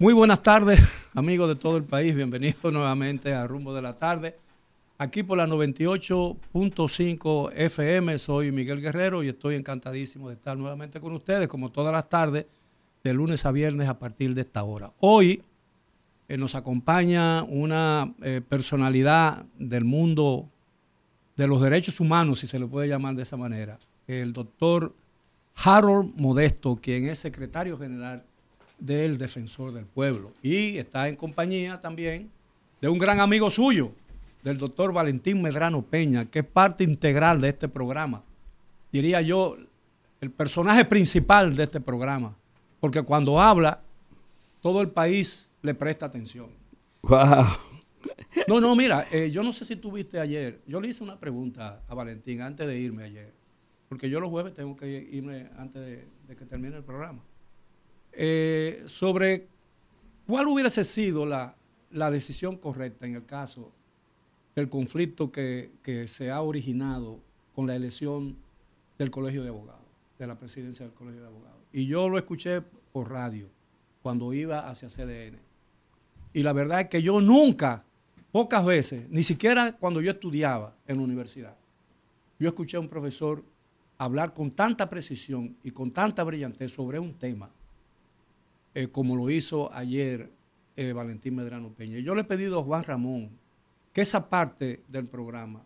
Muy buenas tardes, amigos de todo el país. Bienvenidos nuevamente a Rumbo de la Tarde. Aquí por la 98.5 FM, soy Miguel Guerrero y estoy encantadísimo de estar nuevamente con ustedes, como todas las tardes, de lunes a viernes a partir de esta hora. Hoy eh, nos acompaña una eh, personalidad del mundo de los derechos humanos, si se le puede llamar de esa manera, el doctor Harold Modesto, quien es secretario general del defensor del pueblo. Y está en compañía también de un gran amigo suyo, del doctor Valentín Medrano Peña, que es parte integral de este programa. Diría yo, el personaje principal de este programa, porque cuando habla, todo el país le presta atención. ¡Wow! No, no, mira, eh, yo no sé si tuviste ayer, yo le hice una pregunta a Valentín antes de irme ayer, porque yo los jueves tengo que irme antes de que termine el programa. Eh, sobre cuál hubiese sido la, decisión correcta en el caso del conflicto que, que se ha originado con la elección del Colegio de Abogados, de la presidencia del Colegio de Abogados. Y yo lo escuché por radio cuando iba hacia CDN. Y la verdad es que yo nunca, pocas veces, ni siquiera cuando yo estudiaba en la universidad, yo escuché a un profesor hablar con tanta precisión y con tanta brillantez sobre un tema eh, como lo hizo ayer eh, Valentín Medrano Peña. Yo le he pedido a Juan Ramón que esa parte del programa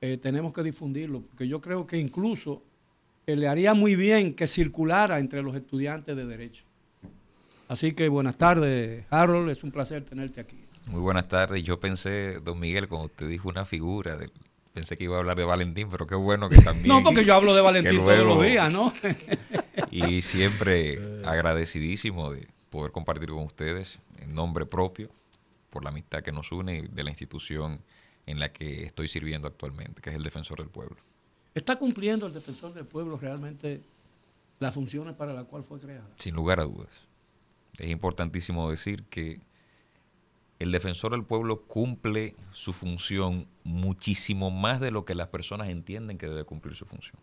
eh, tenemos que difundirlo, porque yo creo que incluso le haría muy bien que circulara entre los estudiantes de Derecho. Así que buenas tardes, Harold, es un placer tenerte aquí. Muy buenas tardes. Yo pensé, don Miguel, como usted dijo una figura, pensé que iba a hablar de Valentín, pero qué bueno que también. no, porque yo hablo de Valentín todos los días, ¿no? y siempre Agradecidísimo de poder compartir con ustedes en nombre propio por la amistad que nos une y de la institución en la que estoy sirviendo actualmente, que es el Defensor del Pueblo. ¿Está cumpliendo el Defensor del Pueblo realmente las funciones para las cuales fue creado? Sin lugar a dudas. Es importantísimo decir que el defensor del pueblo cumple su función muchísimo más de lo que las personas entienden que debe cumplir su función.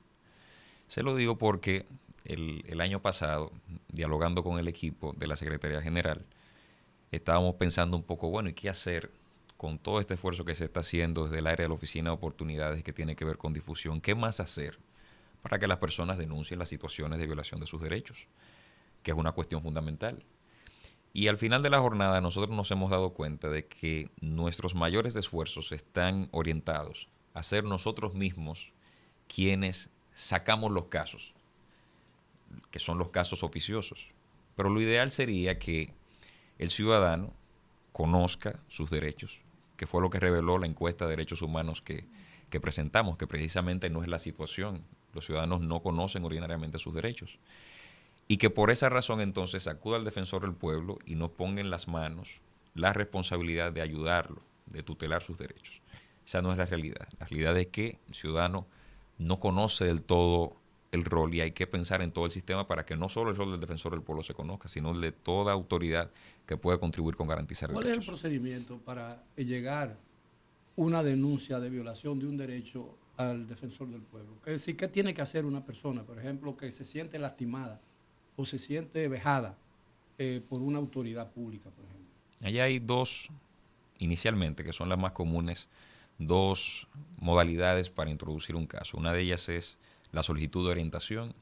Se lo digo porque el, año pasado, dialogando con el equipo de la Secretaría General, estábamos pensando un poco, bueno, ¿y qué hacer con todo este esfuerzo que se está haciendo desde el área de la Oficina de Oportunidades que tiene que ver con difusión? ¿Qué más hacer para que las personas denuncien las situaciones de violación de sus derechos? Que es una cuestión fundamental. Y al final de la jornada nosotros nos hemos dado cuenta de que nuestros mayores esfuerzos están orientados a ser nosotros mismos quienes sacamos los casos que son los casos oficiosos. Pero lo ideal sería que el ciudadano conozca sus derechos, que fue lo que reveló la encuesta de derechos humanos que, presentamos, que precisamente no es la situación. Los ciudadanos no conocen ordinariamente sus derechos. Y que por esa razón entonces acuda al defensor del pueblo y nos ponga en las manos la responsabilidad de ayudarlo, de tutelar sus derechos. Esa no es la realidad. La realidad es que el ciudadano no conoce del todo el rol y hay que pensar en todo el sistema para que no solo el rol del defensor del pueblo se conozca, sino el de toda autoridad que pueda contribuir con garantizar ¿Cuál es el procedimiento para llegar una denuncia de violación de un derecho al defensor del pueblo? Es decir, ¿qué tiene que hacer una persona, por ejemplo, que se siente lastimada o se siente vejada eh, por una autoridad pública, por ejemplo? hay dos, inicialmente, que son las más comunes, dos modalidades para introducir un caso. Una de ellas es la solicitud de orientación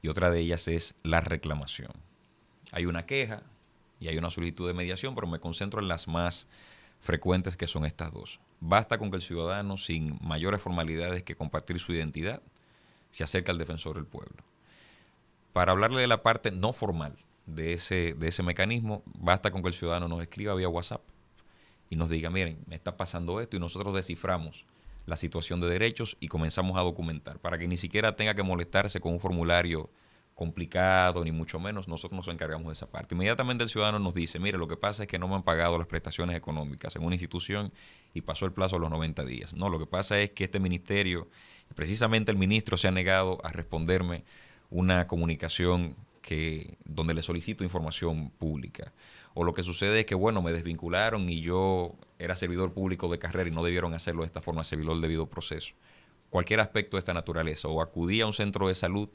y otra de ellas es la reclamación. Hay una queja y hay una solicitud de mediación, pero me concentro en las más frecuentes que son estas dos. Basta con que el ciudadano, sin mayores formalidades que compartir su identidad, se acerque al defensor del pueblo. Para hablarle de la parte no formal de ese, de ese mecanismo, basta con que el ciudadano nos escriba vía WhatsApp y nos diga, miren, me está pasando esto y nosotros desciframos la situación de derechos y comenzamos a documentar para que ni siquiera tenga que molestarse con un formulario complicado, ni mucho menos, nosotros nos encargamos de esa parte. Inmediatamente el ciudadano nos dice, mire, lo que pasa es que no me han pagado las prestaciones económicas en una institución y pasó el plazo a los 90 días. No, lo que pasa es que este ministerio, precisamente el ministro, se ha negado a responderme una comunicación que, donde le solicito información pública o lo que sucede es que, bueno, me desvincularon y yo era servidor público de carrera y no debieron hacerlo de esta forma, se violó el debido proceso. Cualquier aspecto de esta naturaleza, o acudí a un centro de salud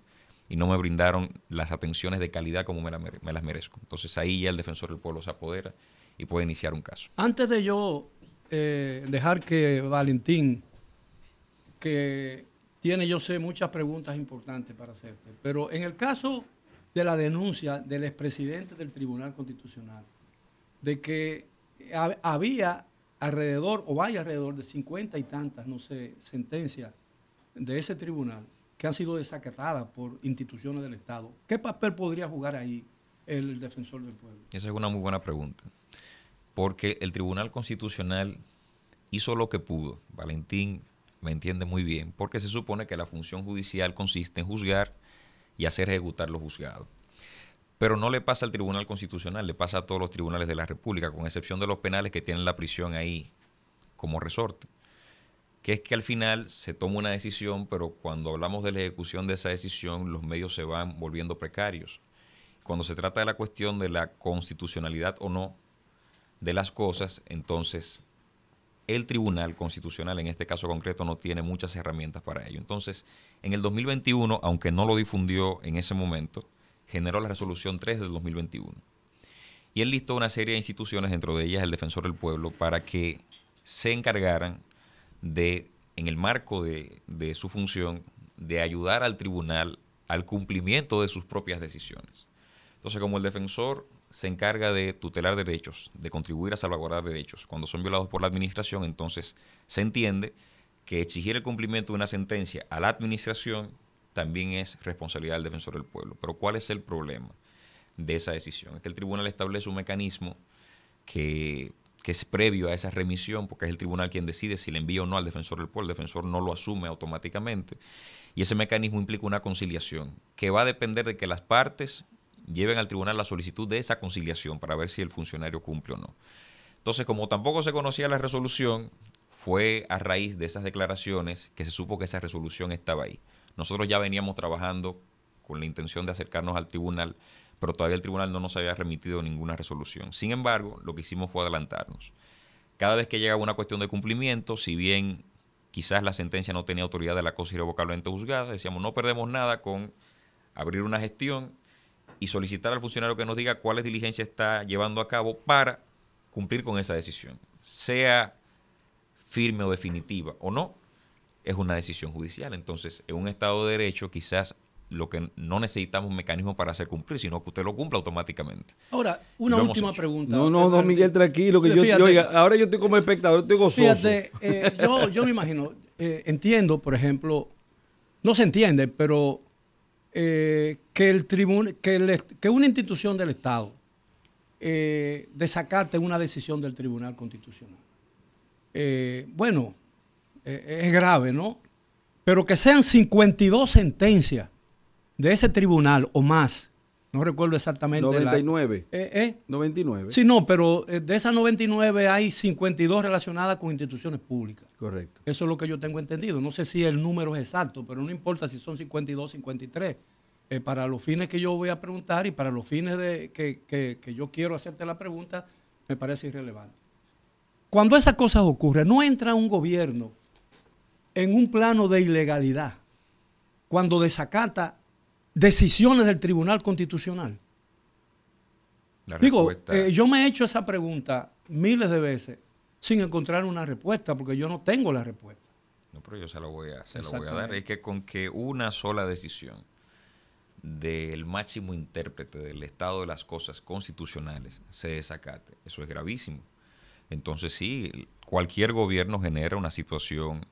y no me brindaron las atenciones de calidad como me, las merezco. Entonces ahí ya el defensor del pueblo se apodera y puede iniciar un caso. Antes de yo eh, dejar que Valentín, que tiene, yo sé, muchas preguntas importantes para hacerte, pero en el caso de la denuncia del expresidente del Tribunal Constitucional, de que había alrededor, o hay alrededor de cincuenta y tantas, no sé, sentencias de ese tribunal que han sido desacatadas por instituciones del Estado. ¿Qué papel podría jugar ahí el defensor del pueblo? Esa es una muy buena pregunta, porque el Tribunal Constitucional hizo lo que pudo. Valentín me entiende muy bien, porque se supone que la función judicial consiste en juzgar y hacer ejecutar los juzgados. Pero no le pasa al Tribunal Constitucional, le pasa a todos los tribunales de la República, con excepción de los penales que tienen la prisión ahí como resorte. Que es que al final se toma una decisión, pero cuando hablamos de la ejecución de esa decisión, los medios se van volviendo precarios. Cuando se trata de la cuestión de la constitucionalidad o no de las cosas, entonces el Tribunal Constitucional en este caso concreto no tiene muchas herramientas para ello. Entonces, en el 2021, aunque no lo difundió en ese momento, generó la resolución 3 del 2021. Y él listó una serie de instituciones, dentro de ellas el Defensor del Pueblo, para que se encargaran de, en el marco de, de su función, de ayudar al tribunal al cumplimiento de sus propias decisiones. Entonces, como el defensor se encarga de tutelar derechos, de contribuir a salvaguardar derechos. Cuando son violados por la administración, entonces se entiende que exigir el cumplimiento de una sentencia a la administración también es responsabilidad del defensor del pueblo. Pero ¿cuál es el problema de esa decisión? Es que el tribunal establece un mecanismo que, es previo a esa remisión, porque es el tribunal quien decide si le envía o no al defensor del pueblo. El defensor no lo asume automáticamente. Y ese mecanismo implica una conciliación, que va a depender de que las partes lleven al tribunal la solicitud de esa conciliación para ver si el funcionario cumple o no. Entonces, como tampoco se conocía la resolución, fue a raíz de esas declaraciones que se supo que esa resolución estaba ahí. Nosotros ya veníamos trabajando con la intención de acercarnos al tribunal, pero todavía el tribunal no nos había remitido ninguna resolución. Sin embargo, lo que hicimos fue adelantarnos. Cada vez que llegaba una cuestión de cumplimiento, si bien quizás la sentencia no tenía autoridad de la cosa irrevocablemente juzgada, decíamos no perdemos nada con abrir una gestión y solicitar al funcionario que nos diga cuáles diligencias está llevando a cabo para cumplir con esa decisión. Sea firme o definitiva o no, es una decisión judicial. Entonces, en un Estado de Derecho quizás lo que no necesitamos un mecanismo para hacer cumplir, sino que usted lo cumpla automáticamente. Ahora, una última pregunta. No, no, eh, no Miguel, tranquilo, que yo, ahora yo estoy como espectador, estoy gozoso. Fíjate, eh, yo, me imagino, eh, entiendo, por ejemplo, no se entiende, pero eh, que, el que, una institución del Estado eh, desacate una decisión del Tribunal Constitucional. Eh, bueno, es grave, ¿no? Pero que sean 52 sentencias de ese tribunal o más, no recuerdo exactamente. 99. 99. Sí, no, pero de esas 99 hay 52 relacionadas con instituciones públicas. Correcto. Eso es lo que yo tengo entendido. No sé si el número es exacto, pero no importa si son 52, 53. Eh, para los fines que yo voy a preguntar y para los fines de, que, yo quiero hacerte la pregunta, me parece irrelevante. Cuando esas cosas ocurren, no entra un gobierno en un plano de ilegalidad cuando desacata decisiones del Tribunal Constitucional. La Digo, eh, yo me he hecho esa pregunta miles de veces sin encontrar una respuesta, porque yo no tengo la respuesta. No, pero yo se lo voy se voy a dar. Es que con que una sola decisión del máximo intérprete del estado de las cosas constitucionales se desacate. Eso es gravísimo. Entonces sí, cualquier gobierno genera una situación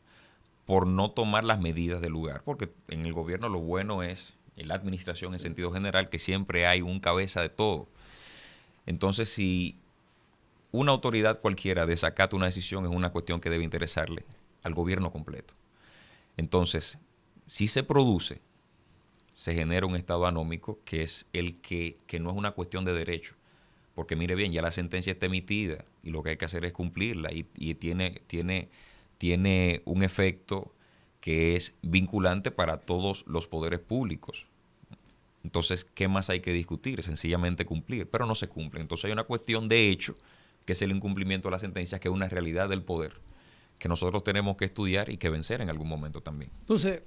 por no tomar las medidas del lugar, porque en el gobierno lo bueno es, en la administración en sentido general, que siempre hay un cabeza de todo. Entonces si una autoridad cualquiera desacata una decisión es una cuestión que debe interesarle al gobierno completo. Entonces, si se produce se genera un estado anómico que es el que, no es una cuestión de derecho. Porque mire bien, ya la sentencia está emitida y lo que hay que hacer es cumplirla y, tiene, tiene, tiene un efecto que es vinculante para todos los poderes públicos. Entonces, ¿qué más hay que discutir? Sencillamente cumplir, pero no se cumple. Entonces hay una cuestión de hecho, que es el incumplimiento de la sentencia que es una realidad del poder, que nosotros tenemos que estudiar y que vencer en algún momento también. Entonces,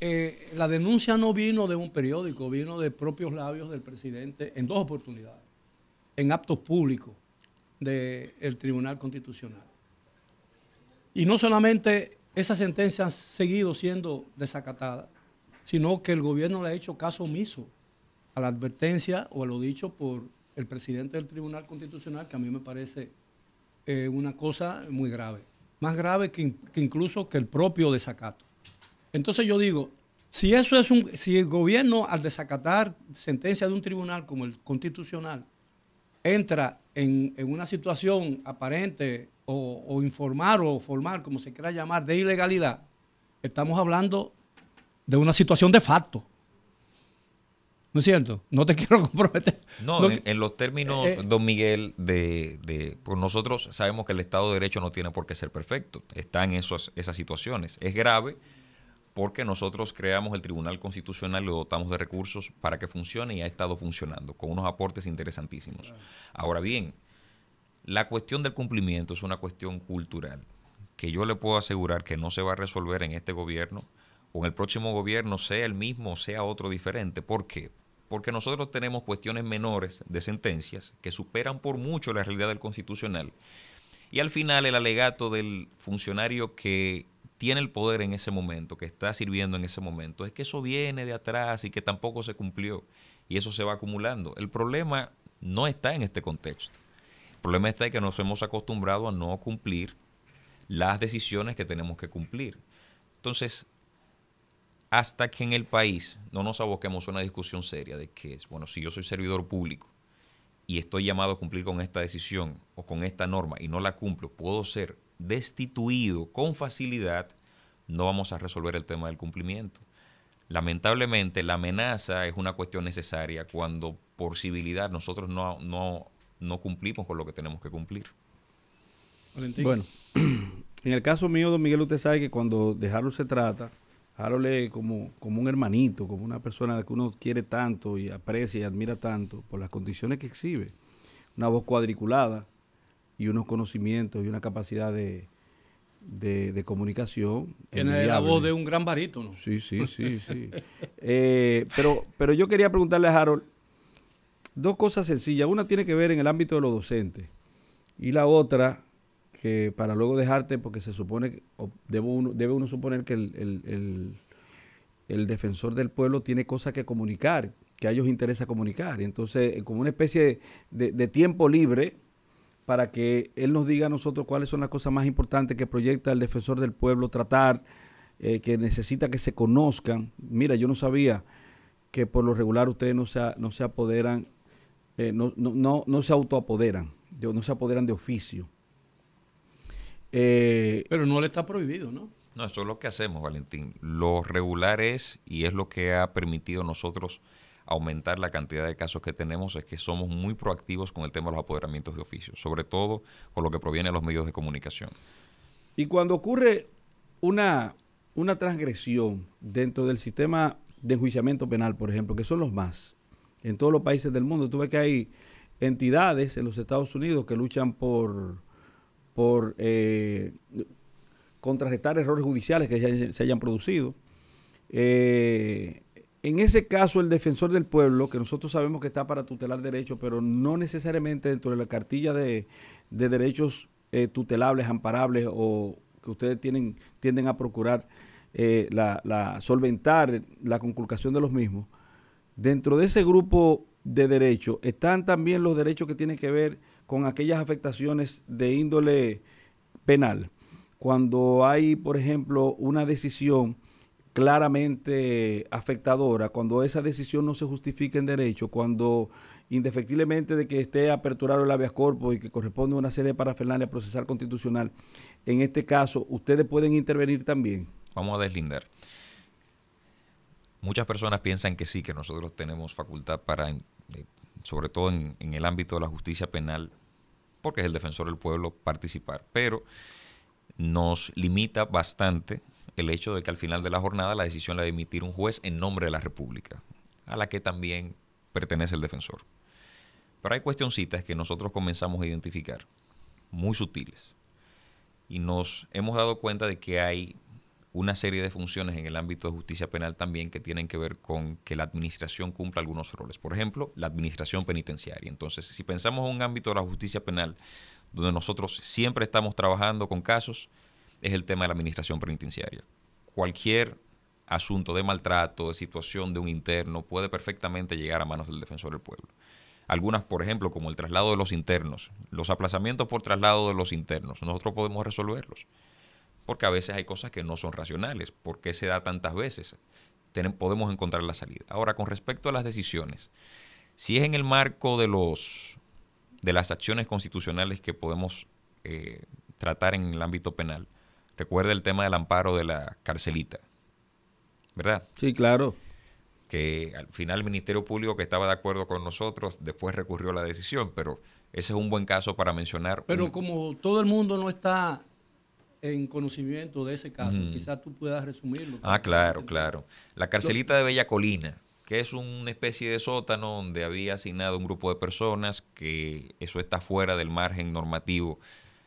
eh, la denuncia no vino de un periódico, vino de propios labios del presidente en dos oportunidades, en actos públicos del Tribunal Constitucional. Y no solamente esa sentencia ha seguido siendo desacatada, sino que el gobierno le ha hecho caso omiso a la advertencia o a lo dicho por el presidente del Tribunal Constitucional, que a mí me parece eh, una cosa muy grave, más grave que, que incluso que el propio desacato. Entonces yo digo, si eso es un, si el gobierno al desacatar sentencia de un tribunal como el constitucional entra en, una situación aparente o, o, informar o formal, como se quiera llamar, de ilegalidad, estamos hablando de una situación de facto. ¿No es cierto? No te quiero comprometer. No, en, los términos, eh, eh. don Miguel, de, de pues nosotros sabemos que el Estado de Derecho no tiene por qué ser perfecto. Está en esas situaciones. Es grave porque nosotros creamos el Tribunal Constitucional, lo dotamos de recursos para que funcione y ha estado funcionando, con unos aportes interesantísimos. Ahora bien, la cuestión del cumplimiento es una cuestión cultural, que yo le puedo asegurar que no se va a resolver en este gobierno o en el próximo gobierno, sea el mismo o sea otro diferente. ¿Por qué? Porque nosotros tenemos cuestiones menores de sentencias que superan por mucho la realidad del constitucional. Y al final el alegato del funcionario que tiene el poder en ese momento, que está sirviendo en ese momento, es que eso viene de atrás y que tampoco se cumplió y eso se va acumulando. El problema no está en este contexto. El problema está en que nos hemos acostumbrado a no cumplir las decisiones que tenemos que cumplir. Entonces, hasta que en el país no nos aboquemos a una discusión seria de que es, bueno, si yo soy servidor público y estoy llamado a cumplir con esta decisión o con esta norma y no la cumplo, puedo ser destituido con facilidad, no vamos a resolver el tema del cumplimiento. Lamentablemente, la amenaza es una cuestión necesaria cuando por civilidad nosotros no, no, no cumplimos con lo que tenemos que cumplir. Bueno, en el caso mío, don Miguel, usted sabe que cuando de Harold se trata, Harold es como, como un hermanito, como una persona que uno quiere tanto y aprecia y admira tanto por las condiciones que exhibe. Una voz cuadriculada, y unos conocimientos y una capacidad de, de, comunicación. Tiene la voz de un gran barítono. Sí, sí, sí, sí. Eh, pero, pero yo quería preguntarle a Harold dos cosas sencillas. Una tiene que ver en el ámbito de los docentes y la otra que para luego dejarte, porque se supone, debe uno suponer que el, el, el, defensor del pueblo tiene cosas que comunicar, que a ellos interesa comunicar. Y entonces, como una especie de tiempo libre, para que él nos diga a nosotros cuáles son las cosas más importantes que proyecta el defensor del pueblo tratar, eh, que necesita que se conozcan. Mira, yo no sabía que por lo regular ustedes no se, no se apoderan, eh, no, no, no, no, se autoapoderan, no se apoderan de oficio. Eh, Pero no le está prohibido, ¿no? No, eso es lo que hacemos, Valentín. Lo regular es, y es lo que ha permitido nosotros aumentar la cantidad de casos que tenemos es que somos muy proactivos con el tema de los apoderamientos de oficios, sobre todo con lo que proviene de los medios de comunicación. Y cuando ocurre una, una transgresión dentro del sistema de enjuiciamiento penal, por ejemplo, que son los más en todos los países del mundo, tú ves que hay entidades en los Estados Unidos que luchan por, por eh, contrarrestar errores judiciales que se hayan producido. Eh, en ese caso, el defensor del pueblo, que nosotros sabemos que está para tutelar derechos, pero no necesariamente dentro de la cartilla de, derechos eh, tutelables, amparables o que ustedes tienen, tienden a procurar eh, la, solventar la conculcación de los mismos, dentro de ese grupo de derechos están también los derechos que tienen que ver con aquellas afectaciones de índole penal. Cuando hay, por ejemplo, una decisión claramente afectadora, cuando esa decisión no se justifica en derecho, cuando indefectiblemente de que esté aperturado el habeas corpus y que corresponde una serie de parafernalia procesal constitucional, en este caso, ustedes pueden intervenir también. Vamos a deslindar. Muchas personas piensan que sí, que nosotros tenemos facultad para, eh, sobre todo en, en el ámbito de la justicia penal, porque es el defensor del pueblo, participar, pero nos limita bastante el hecho de que al final de la jornada la decisión la de emitir un juez en nombre de la República, a la que también pertenece el defensor. Pero hay cuestioncitas que nosotros comenzamos a identificar, muy sutiles, y nos hemos dado cuenta de que hay una serie de funciones en el ámbito de justicia penal también que tienen que ver con que la administración cumpla algunos roles. Por ejemplo, la administración penitenciaria. Entonces, si pensamos en un ámbito de la justicia penal donde nosotros siempre estamos trabajando con casos, es el tema de la administración penitenciaria. Cualquier asunto de maltrato, de situación de un interno, puede perfectamente llegar a manos del defensor del pueblo. Algunas, por ejemplo, como el traslado de los internos, los aplazamientos por traslado de los internos, nosotros podemos resolverlos. Porque a veces hay cosas que no son racionales. ¿Por qué se da tantas veces? podemos encontrar la salida. Ahora, con respecto a las decisiones, si es en el marco de, los, de las acciones constitucionales que podemos eh, tratar en el ámbito penal, Recuerda el tema del amparo de la carcelita, ¿verdad? Sí, claro. Que al final el Ministerio Público que estaba de acuerdo con nosotros después recurrió a la decisión, pero ese es un buen caso para mencionar. Pero como todo el mundo no está en conocimiento de ese caso, quizás tú puedas resumirlo. Ah, claro, claro. La carcelita de Bella Colina, que es una especie de sótano donde había asignado un grupo de personas que eso está fuera del margen normativo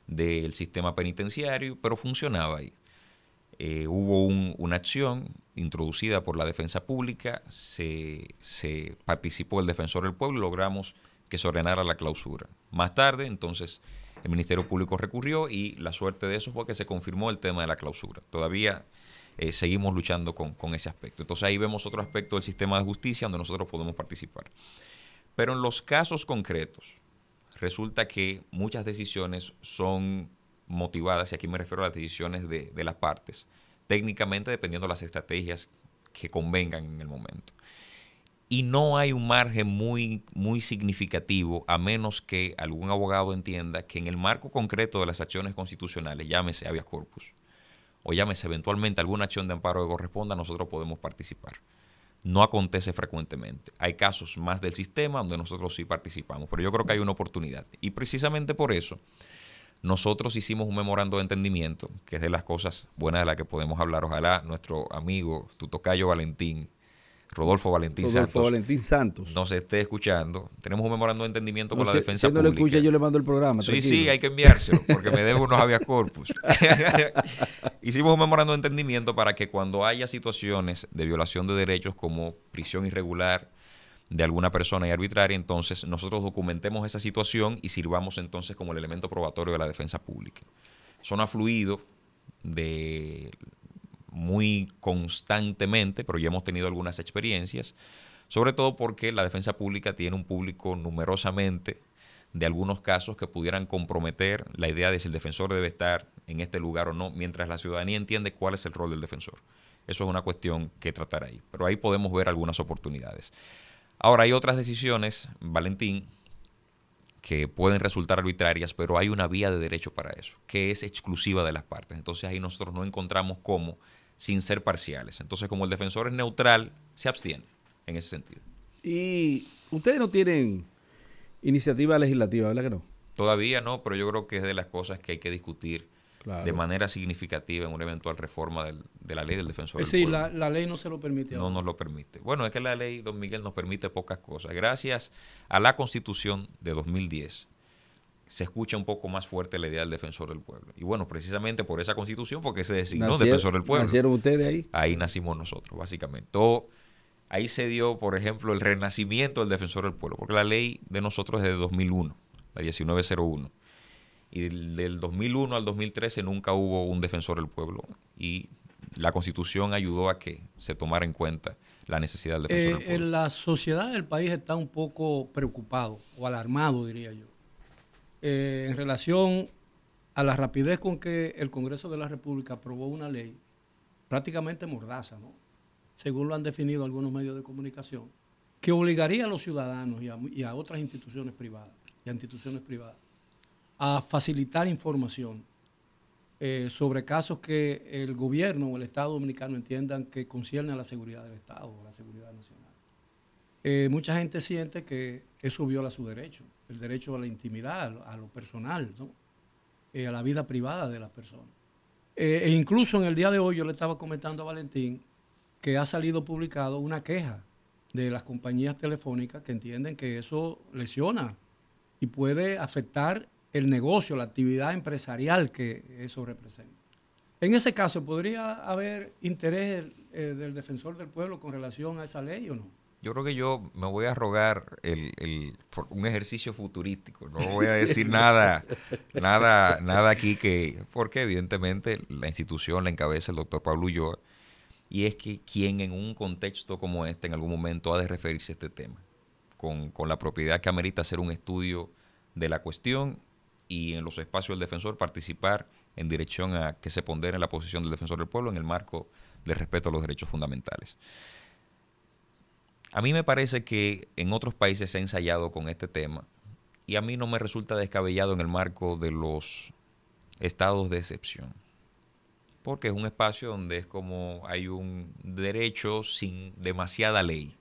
del sistema penitenciario, pero funcionaba ahí. Eh, hubo una acción introducida por la defensa pública, se, participó el defensor del pueblo y logramos que se ordenara la clausura. Más tarde, entonces, el Ministerio Público recurrió y la suerte de eso fue que se confirmó el tema de la clausura. Todavía eh, seguimos luchando con, con, ese aspecto. Entonces ahí vemos otro aspecto del sistema de justicia donde nosotros podemos participar. Pero en los casos concretos, resulta que muchas decisiones son motivadas, y aquí me refiero a las decisiones de, las partes, técnicamente dependiendo de las estrategias que convengan en el momento. Y no hay un margen muy, muy significativo a menos que algún abogado entienda que en el marco concreto de las acciones constitucionales, llámese habeas corpus o llámese eventualmente alguna acción de amparo que corresponda, nosotros podemos participar no acontece frecuentemente. Hay casos más del sistema donde nosotros sí participamos, pero yo creo que hay una oportunidad. Y precisamente por eso, nosotros hicimos un memorando de entendimiento, que es de las cosas buenas de las que podemos hablar. Ojalá nuestro amigo, tu Valentín, Rodolfo Valentín Rodolfo Santos. Valentín Santos. Nos esté escuchando. Tenemos un memorando de entendimiento con la defensa pública. si no lo escucha, yo le mando el programa. Sí, sí, hay que enviárselo, porque me debo unos habeas corpus. Hicimos un memorando de entendimiento para que cuando haya situaciones de violación de derechos como prisión irregular de alguna persona y arbitraria, entonces nosotros documentemos esa situación y sirvamos entonces como el elemento probatorio de la defensa pública. Son afluidos de muy constantemente, pero ya hemos tenido algunas experiencias, sobre todo porque la defensa pública tiene un público numerosamente de algunos casos que pudieran comprometer la idea de si el defensor debe estar en este lugar o no, mientras la ciudadanía entiende cuál es el rol del defensor. Eso es una cuestión que tratar ahí, pero ahí podemos ver algunas oportunidades. Ahora, hay otras decisiones, Valentín, que pueden resultar arbitrarias, pero hay una vía de derecho para eso, que es exclusiva de las partes. Entonces ahí nosotros no encontramos cómo sin ser parciales. Entonces, como el defensor es neutral, se abstiene en ese sentido. Y ustedes no tienen iniciativa legislativa, ¿verdad que no? Todavía no, pero yo creo que es de las cosas que hay que discutir de manera significativa en una eventual reforma de la ley del defensor. Es la, ley no se lo permite. No nos lo permite. Bueno, es que la ley, don Miguel, nos permite pocas cosas. Gracias a la constitución de 2010 se escucha un poco más fuerte la idea del defensor del pueblo. Y bueno, precisamente por esa constitución fue que se designó defensor del pueblo. ¿Nacieron ustedes ahí? Ahí nacimos nosotros, básicamente. ahí se dio, por ejemplo, el renacimiento del defensor del pueblo, porque la ley de nosotros es de 2001, la 1901. Y del, 2001 al 2013 nunca hubo un defensor del pueblo. Y la constitución ayudó a que se tomara en cuenta la necesidad del defensor del eh, pueblo. La sociedad del país está un poco preocupado o alarmado, diría yo eh, en relación a la rapidez con que el Congreso de la República aprobó una ley prácticamente mordaza, según lo han definido algunos medios de comunicación, que obligaría a los ciudadanos y a, otras instituciones privadas, y a instituciones privadas, a facilitar información eh, sobre casos que el gobierno o el Estado dominicano entiendan que conciernen a la seguridad del Estado o a la seguridad nacional. Eh, mucha gente siente que eso viola su derecho el derecho a la intimidad, a lo, personal, eh, a la vida privada de las personas. Eh, e incluso en el día de hoy yo le estaba comentando a Valentín que ha salido publicado una queja de las compañías telefónicas que entienden que eso lesiona y puede afectar el negocio, la actividad empresarial que eso representa. En ese caso, ¿podría haber interés eh, del defensor del pueblo con relación a esa ley o no? Yo creo que yo me voy a rogar el, un ejercicio futurístico. No voy a decir nada, nada, nada aquí que. Porque evidentemente la institución la encabeza el doctor Pablo Ulloa. Y es que quien en un contexto como este en algún momento ha de referirse a este tema. Con, con la propiedad que amerita hacer un estudio de la cuestión y en los espacios del defensor participar en dirección a que se pondere la posición del defensor del pueblo en el marco del respeto a los derechos fundamentales. A mí me parece que en otros países se ha ensayado con este tema y a mí no me resulta descabellado en el marco de los estados de excepción. Porque es un espacio donde es como hay un derecho sin demasiada ley.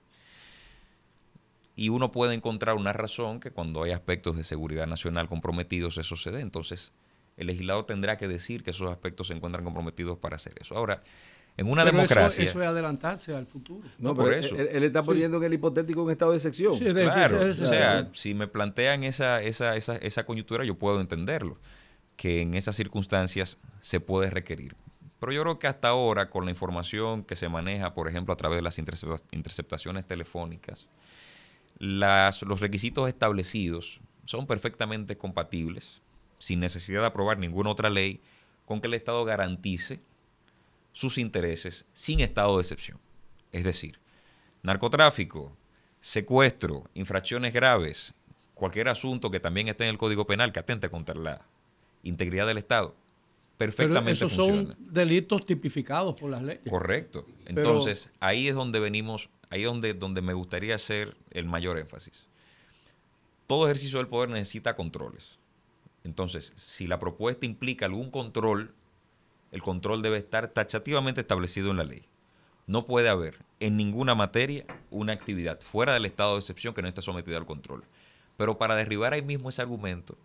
Y uno puede encontrar una razón que cuando hay aspectos de seguridad nacional comprometidos eso se dé. Entonces el legislador tendrá que decir que esos aspectos se encuentran comprometidos para hacer eso. Ahora, en una democracia. Eso, eso, es adelantarse al futuro. No, por eso. Él, está poniendo en el hipotético un estado de excepción. claro. o sea, si me plantean esa, esa, esa, esa coyuntura, yo puedo entenderlo. Que en esas circunstancias se puede requerir. Pero yo creo que hasta ahora, con la información que se maneja, por ejemplo, a través de las interceptaciones telefónicas, los requisitos establecidos son perfectamente compatibles, sin necesidad de aprobar ninguna otra ley, con que el Estado garantice sus intereses sin estado de excepción. Es decir, narcotráfico, secuestro, infracciones graves, cualquier asunto que también esté en el Código Penal que atente contra la integridad del Estado, perfectamente Pero esos son delitos tipificados por las leyes. Correcto. Entonces, ahí es donde venimos, ahí es donde, donde me gustaría hacer el mayor énfasis. Todo ejercicio del poder necesita controles. Entonces, si la propuesta implica algún control el control debe estar tachativamente establecido en la ley. No puede haber en ninguna materia una actividad fuera del estado de excepción que no esté sometida al control. Pero para derribar ahí mismo ese argumento,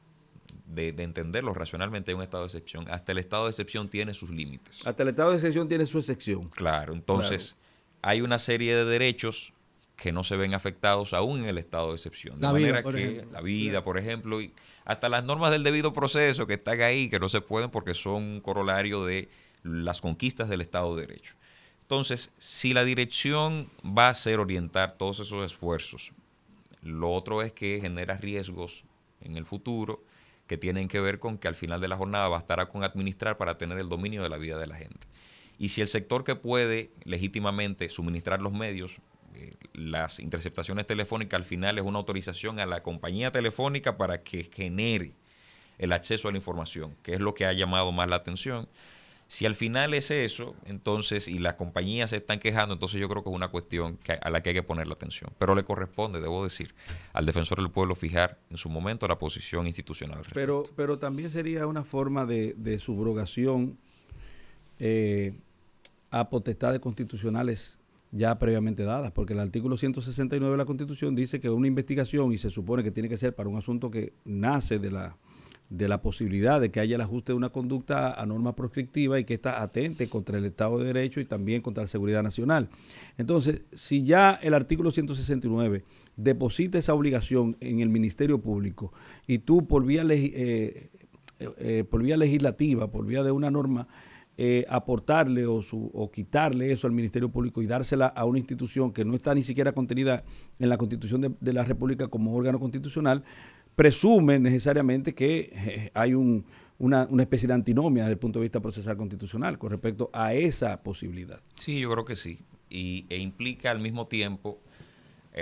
de, entenderlo racionalmente en un estado de excepción. Hasta el estado de excepción tiene sus límites. Hasta el estado de excepción tiene su excepción. Claro, entonces hay una serie de derechos que no se ven afectados aún en el estado de excepción. De manera que la vida, por ejemplo, y hasta las normas del debido proceso que están ahí, que no se pueden porque son un corolario de las conquistas del Estado de Derecho. Entonces, si la dirección va a ser orientar todos esos esfuerzos, lo otro es que genera riesgos en el futuro que tienen que ver con que al final de la jornada bastará con administrar para tener el dominio de la vida de la gente. Y si el sector que puede legítimamente suministrar los medios las interceptaciones telefónicas al final es una autorización a la compañía telefónica para que genere el acceso a la información, que es lo que ha llamado más la atención. Si al final es eso, entonces, y las compañías se están quejando, entonces yo creo que es una cuestión a la que hay que poner la atención. Pero le corresponde, debo decir, al defensor del pueblo fijar en su momento la posición institucional. pero, pero también sería una forma de, subrogación eh, a potestades constitucionales ya previamente dadas, porque el artículo 169 de la Constitución dice que una investigación, y se supone que tiene que ser para un asunto que nace de la, de la posibilidad de que haya el ajuste de una conducta a norma proscriptiva y que está atente contra el Estado de Derecho y también contra la seguridad nacional. Entonces, si ya el artículo 169 deposita esa obligación en el Ministerio Público y tú por vía, eh, eh, por vía legislativa, por vía de una norma, eh, aportarle o, su, o quitarle eso al Ministerio Público y dársela a una institución que no está ni siquiera contenida en la Constitución de, la República como órgano constitucional, presume necesariamente que eh, hay un, una, especie de antinomia desde el punto de vista procesal constitucional con respecto a esa posibilidad. Sí, yo creo que sí. Y, e implica al mismo tiempo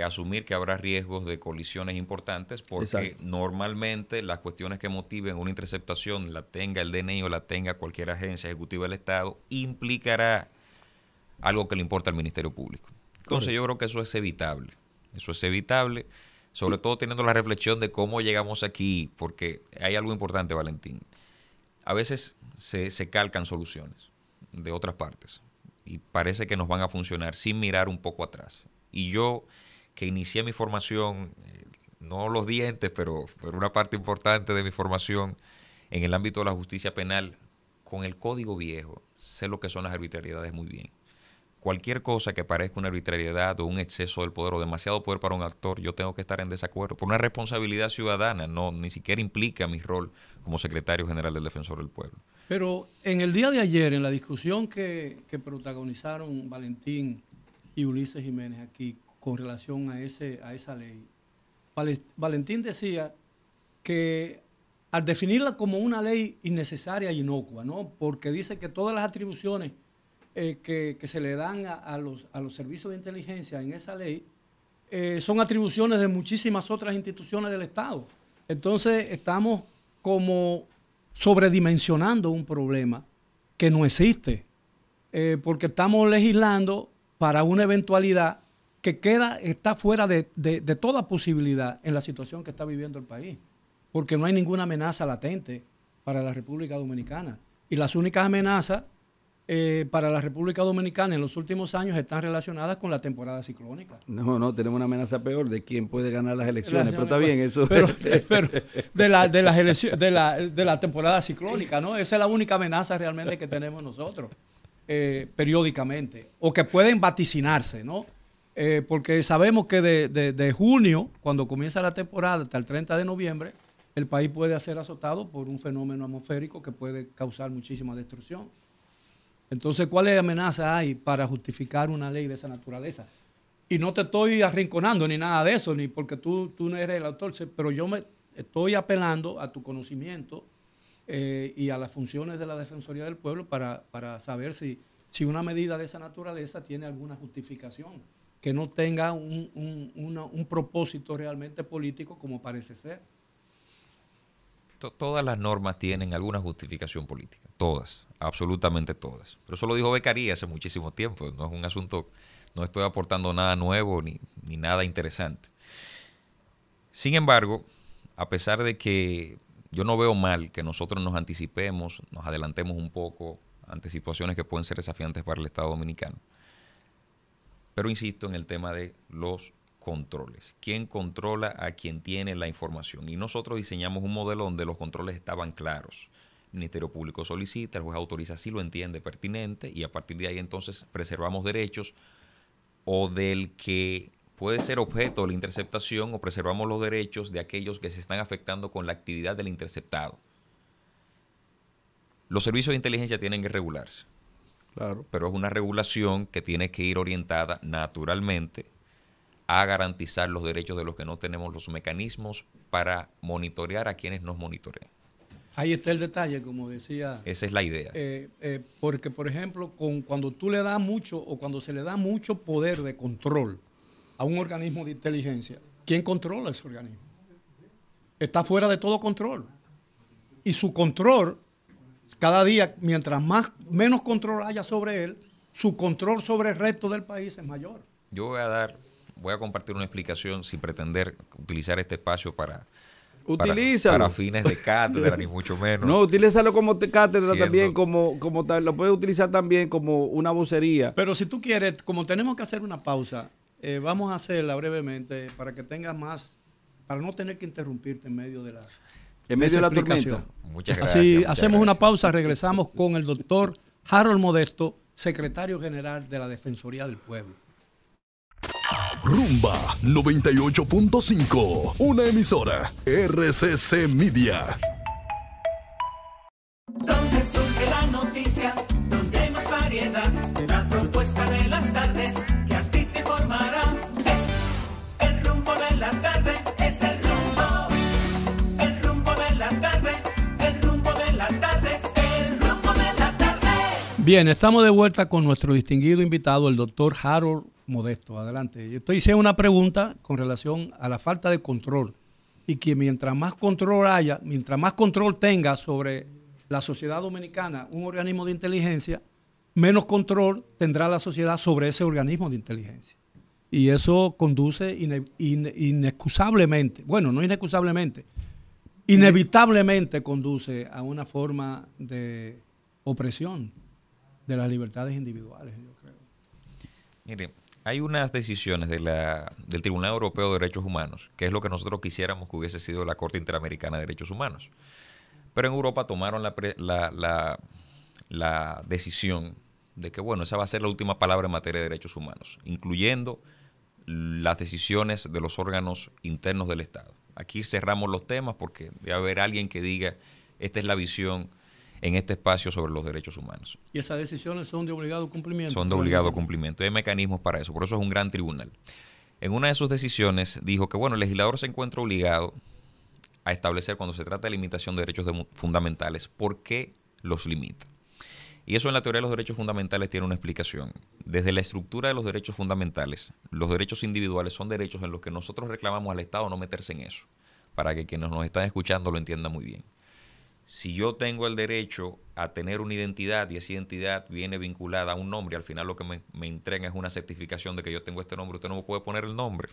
asumir que habrá riesgos de colisiones importantes porque normalmente las cuestiones que motiven una interceptación, la tenga el DNI o la tenga cualquier agencia ejecutiva del Estado, implicará algo que le importa al Ministerio Público. Entonces yo creo que eso es evitable. Eso es evitable, sobre todo teniendo la reflexión de cómo llegamos aquí, porque hay algo importante, Valentín. A veces se, se calcan soluciones de otras partes y parece que nos van a funcionar sin mirar un poco atrás. Y yo que inicié mi formación, eh, no los dientes, pero, pero una parte importante de mi formación en el ámbito de la justicia penal, con el código viejo, sé lo que son las arbitrariedades muy bien. Cualquier cosa que parezca una arbitrariedad o un exceso del poder o demasiado poder para un actor, yo tengo que estar en desacuerdo por una responsabilidad ciudadana, no ni siquiera implica mi rol como secretario general del Defensor del Pueblo. Pero en el día de ayer, en la discusión que, que protagonizaron Valentín y Ulises Jiménez aquí, con relación a, ese, a esa ley. Valentín decía que al definirla como una ley innecesaria e inocua, ¿no? porque dice que todas las atribuciones eh, que, se le dan a, los, servicios de inteligencia en esa ley eh, son atribuciones de muchísimas otras instituciones del Estado. Entonces estamos como sobredimensionando un problema que no existe, eh, porque estamos legislando para una eventualidad que queda, está fuera de, toda posibilidad en la situación que está viviendo el país, porque no hay ninguna amenaza latente para la República Dominicana. Y las únicas amenazas eh, para la República Dominicana en los últimos años están relacionadas con la temporada ciclónica. No, no, tenemos una amenaza peor de quién puede ganar las elecciones, pero está bien, eso pero, de, la, de, las de, la, de la temporada ciclónica, ¿no? Esa es la única amenaza realmente que tenemos nosotros, eh, periódicamente, o que pueden vaticinarse, ¿no? Eh, porque sabemos que de, junio, cuando comienza la temporada, hasta el 30 de noviembre, el país puede ser azotado por un fenómeno atmosférico que puede causar muchísima destrucción. Entonces, ¿cuál ¿cuáles amenaza hay para justificar una ley de esa naturaleza? Y no te estoy arrinconando ni nada de eso, ni porque tú, no eres el autor, pero yo me estoy apelando a tu conocimiento eh, y a las funciones de la Defensoría del Pueblo para, saber si, si una medida de esa naturaleza tiene alguna justificación que no tenga un, propósito realmente político como parece ser. Todas las normas tienen alguna justificación política, todas, absolutamente todas. Pero eso lo dijo Becaría hace muchísimo tiempo, no es un asunto, no estoy aportando nada nuevo ni nada interesante. Sin embargo, a pesar de que yo no veo mal que nosotros nos anticipemos, nos adelantemos un poco ante situaciones que pueden ser desafiantes para el Estado Dominicano. Pero insisto en el tema de los controles. ¿Quién controla a quien tiene la información? Y nosotros diseñamos un modelo donde los controles estaban claros. El Ministerio Público solicita, el juez autoriza si lo entiende pertinente y a partir de ahí entonces preservamos derechos o del que puede ser objeto de la interceptación o preservamos los derechos de aquellos que se están afectando con la actividad del interceptado. Los servicios de inteligencia tienen que regularse. Pero es una regulación que tiene que ir orientada naturalmente a garantizar los derechos de los que no tenemos los mecanismos para monitorear a quienes nos monitorean. Ahí está el detalle, como decía. Esa es la idea. Eh, eh, porque, por ejemplo, con, cuando tú le das mucho o cuando se le da mucho poder de control a un organismo de inteligencia, ¿quién controla ese organismo? Está fuera de todo control. Y su control cada día, mientras más, menos control haya sobre él, su control sobre el resto del país es mayor. Yo voy a dar, voy a compartir una explicación sin pretender utilizar este espacio para Para, fines de cátedra, ni mucho menos. No, utilízalo como cátedra también, como, como lo puedes utilizar también como una vocería. Pero si tú quieres, como tenemos que hacer una pausa, eh, vamos a hacerla brevemente para que tengas más, para no tener que interrumpirte en medio de la en medio de la tormenta. Muchas gracias. Así, hacemos una pausa, regresamos con el doctor Harold Modesto, secretario general de la Defensoría del Pueblo. Rumba 98.5, una emisora RCC Media. surge Bien, estamos de vuelta con nuestro distinguido invitado, el doctor Harold Modesto. Adelante. Yo te hice una pregunta con relación a la falta de control y que mientras más control haya, mientras más control tenga sobre la sociedad dominicana un organismo de inteligencia, menos control tendrá la sociedad sobre ese organismo de inteligencia. Y eso conduce inexcusablemente, bueno, no inexcusablemente, inevitablemente conduce a una forma de opresión de las libertades individuales, yo creo. Mire, hay unas decisiones del Tribunal Europeo de Derechos Humanos, que es lo que nosotros quisiéramos que hubiese sido la Corte Interamericana de Derechos Humanos. Pero en Europa tomaron la, la decisión de que, bueno, esa va a ser la última palabra en materia de derechos humanos, incluyendo las decisiones de los órganos internos del Estado. Aquí cerramos los temas porque debe haber alguien que diga, esta es la visión en este espacio sobre los derechos humanos. ¿Y esas decisiones son de obligado cumplimiento? Son de obligado cumplimiento. Hay mecanismos para eso, por eso es un gran tribunal. En una de sus decisiones dijo que, bueno, el legislador se encuentra obligado a establecer cuando se trata de limitación de derechos fundamentales, ¿por qué los limita? Y eso en la teoría de los derechos fundamentales tiene una explicación. Desde la estructura de los derechos fundamentales, los derechos individuales son derechos en los que nosotros reclamamos al Estado no meterse en eso, para que quienes nos están escuchando lo entienda muy bien si yo tengo el derecho a tener una identidad y esa identidad viene vinculada a un nombre, al final lo que me, me entrega es una certificación de que yo tengo este nombre, usted no me puede poner el nombre.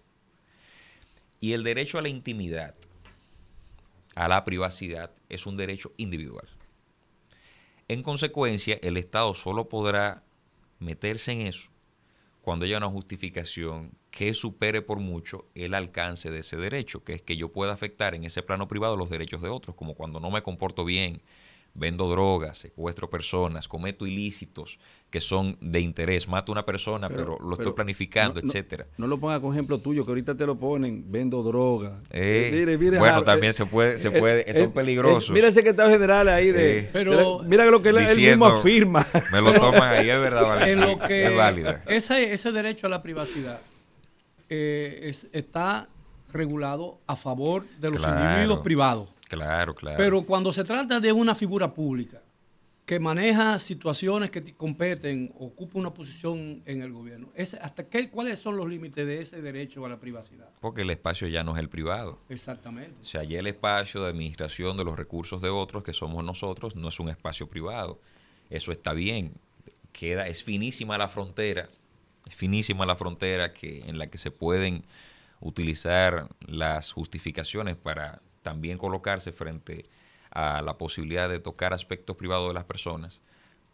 Y el derecho a la intimidad, a la privacidad, es un derecho individual. En consecuencia, el Estado solo podrá meterse en eso cuando haya una justificación que supere por mucho el alcance de ese derecho, que es que yo pueda afectar en ese plano privado los derechos de otros, como cuando no me comporto bien, vendo drogas, secuestro personas, cometo ilícitos que son de interés, mato a una persona, pero, lo estoy planificando, etcétera. No, lo ponga con ejemplo tuyo, que ahorita te lo ponen, vendo drogas eh, eh, bueno, también se puede, eh, se puede, son peligrosos. mira el secretario general ahí de, pero, mira lo que él mismo afirma. Me lo toman ahí, es verdad, vale, lo que es válida. Ese, ese derecho a la privacidad eh, es, está regulado a favor de los individuos privados. Claro, claro. Pero cuando se trata de una figura pública que maneja situaciones que competen, ocupa una posición en el gobierno, es, ¿hasta qué, cuáles son los límites de ese derecho a la privacidad? Porque el espacio ya no es el privado. Exactamente. O sea, ya el espacio de administración de los recursos de otros, que somos nosotros, no es un espacio privado. Eso está bien. Queda, es finísima la frontera finísima la frontera que, en la que se pueden utilizar las justificaciones para también colocarse frente a la posibilidad de tocar aspectos privados de las personas,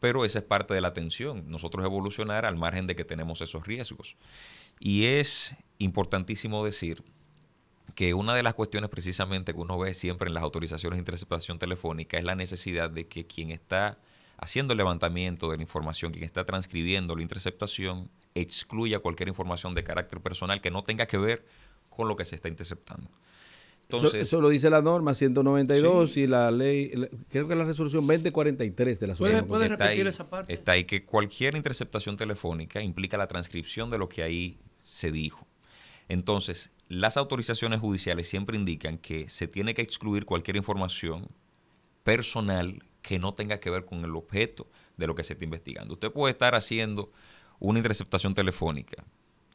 pero esa es parte de la tensión, nosotros evolucionar al margen de que tenemos esos riesgos. Y es importantísimo decir que una de las cuestiones precisamente que uno ve siempre en las autorizaciones de interceptación telefónica es la necesidad de que quien está haciendo el levantamiento de la información, quien está transcribiendo la interceptación, excluya cualquier información de carácter personal que no tenga que ver con lo que se está interceptando. Entonces, eso, lo dice la norma 192 y la ley, creo que la resolución 2043 de la Suprema ¿Puede, repetir esa parte? Está ahí que cualquier interceptación telefónica implica la transcripción de lo que ahí se dijo. Entonces, las autorizaciones judiciales siempre indican que se tiene que excluir cualquier información personal que no tenga que ver con el objeto de lo que se está investigando. Usted puede estar haciendo una interceptación telefónica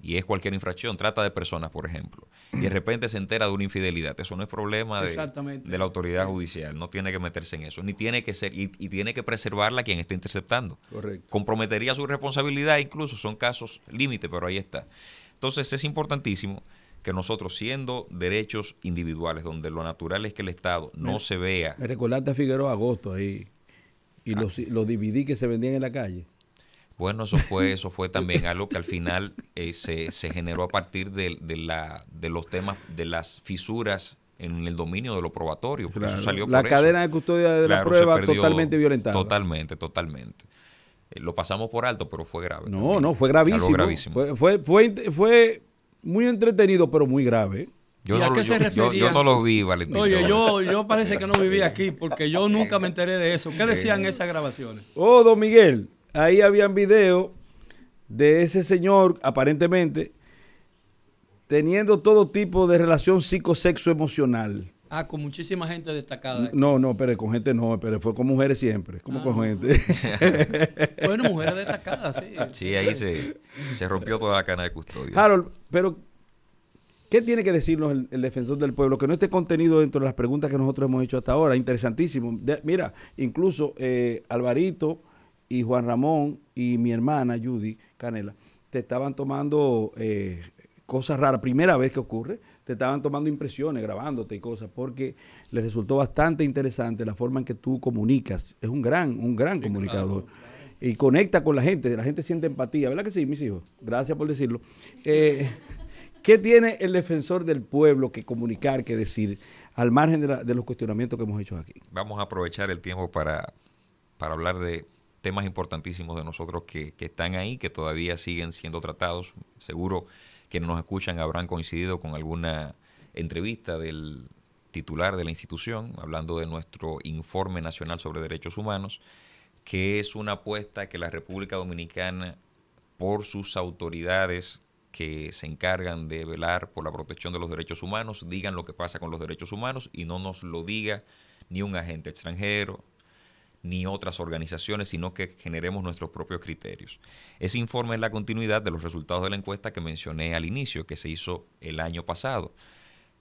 y es cualquier infracción, trata de personas, por ejemplo, y de repente se entera de una infidelidad. Eso no es problema de, la autoridad judicial, no tiene que meterse en eso, ni tiene que ser, y, tiene que preservarla quien está interceptando. Correcto. Comprometería su responsabilidad, incluso son casos límite, pero ahí está. Entonces es importantísimo que nosotros, siendo derechos individuales, donde lo natural es que el Estado no se vea. Me recordaste a Figueroa Agosto ahí y los, ah. los DVD que se vendían en la calle. Bueno, eso fue, eso fue también algo que al final eh, se, generó a partir de, la, de los temas, de las fisuras en el dominio de lo probatorio. salió la cadena de custodia de la prueba totalmente violentada. Totalmente, totalmente. Eh, lo pasamos por alto, pero fue grave. No, no, fue gravísimo. gravísimo. fue, fue, fue muy entretenido, pero muy grave. Yo, no, lo, vi, Valentín. Oye, yo, parece que no viví aquí porque yo nunca me enteré de eso. ¿Qué decían esas grabaciones? Oh, don Miguel, ahí habían videos de ese señor, aparentemente, teniendo todo tipo de relación psicosexo emocional. Ah, con muchísima gente destacada. No, no, pero con gente no, pero fue con mujeres siempre, como ah. con gente. bueno, mujeres destacadas, sí. Sí, ahí se, se rompió toda la cana de custodia. Harold, pero ¿Qué tiene que decirnos el, defensor del pueblo? Que no esté contenido dentro de las preguntas que nosotros hemos hecho hasta ahora. Interesantísimo. mira, incluso eh, Alvarito y Juan Ramón y mi hermana Judy Canela te estaban tomando eh, cosas raras. Primera vez que ocurre te estaban tomando impresiones, grabándote y cosas, porque les resultó bastante interesante la forma en que tú comunicas. Es un gran, un gran comunicador. Y conecta con la gente, la gente siente empatía, ¿verdad que sí, mis hijos? Gracias por decirlo. Eh, ¿Qué tiene el defensor del pueblo que comunicar, que decir, al margen de, de los cuestionamientos que hemos hecho aquí? Vamos a aprovechar el tiempo para, para hablar de temas importantísimos de nosotros que, que, están ahí, que todavía siguen siendo tratados. Seguro quienes nos escuchan habrán coincidido con alguna entrevista del titular de la institución, hablando de nuestro informe nacional sobre derechos humanos, que es una apuesta que la República Dominicana, por sus autoridades que se encargan de velar por la protección de los derechos humanos, digan lo que pasa con los derechos humanos y no nos lo diga ni un agente extranjero, ni otras organizaciones, sino que generemos nuestros propios criterios. Ese informe es la continuidad de los resultados de la encuesta que mencioné al inicio, que se hizo el año pasado,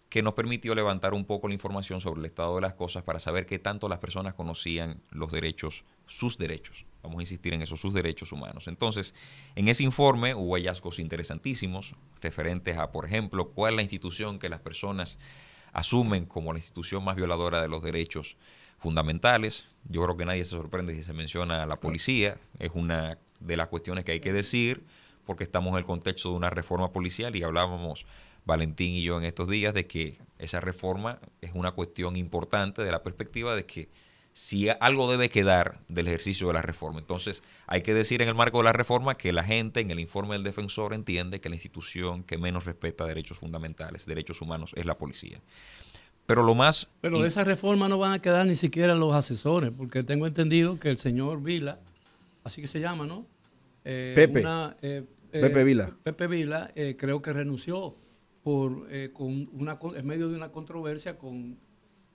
que nos permitió levantar un poco la información sobre el estado de las cosas para saber qué tanto las personas conocían los derechos, sus derechos. Vamos a insistir en eso, sus derechos humanos. Entonces, en ese informe hubo hallazgos interesantísimos referentes a, por ejemplo, cuál es la institución que las personas asumen como la institución más violadora de los derechos fundamentales. Yo creo que nadie se sorprende si se menciona a la policía. Es una de las cuestiones que hay que decir porque estamos en el contexto de una reforma policial y hablábamos Valentín y yo en estos días de que esa reforma es una cuestión importante de la perspectiva de que si algo debe quedar del ejercicio de la reforma. Entonces, hay que decir en el marco de la reforma que la gente en el informe del defensor entiende que la institución que menos respeta derechos fundamentales, derechos humanos, es la policía. Pero lo más... Pero de esa reforma no van a quedar ni siquiera los asesores, porque tengo entendido que el señor Vila, así que se llama, ¿no? Eh, Pepe. Eh, eh, Pepe Vila. Pepe Vila eh, creo que renunció por, con una, en medio de una controversia con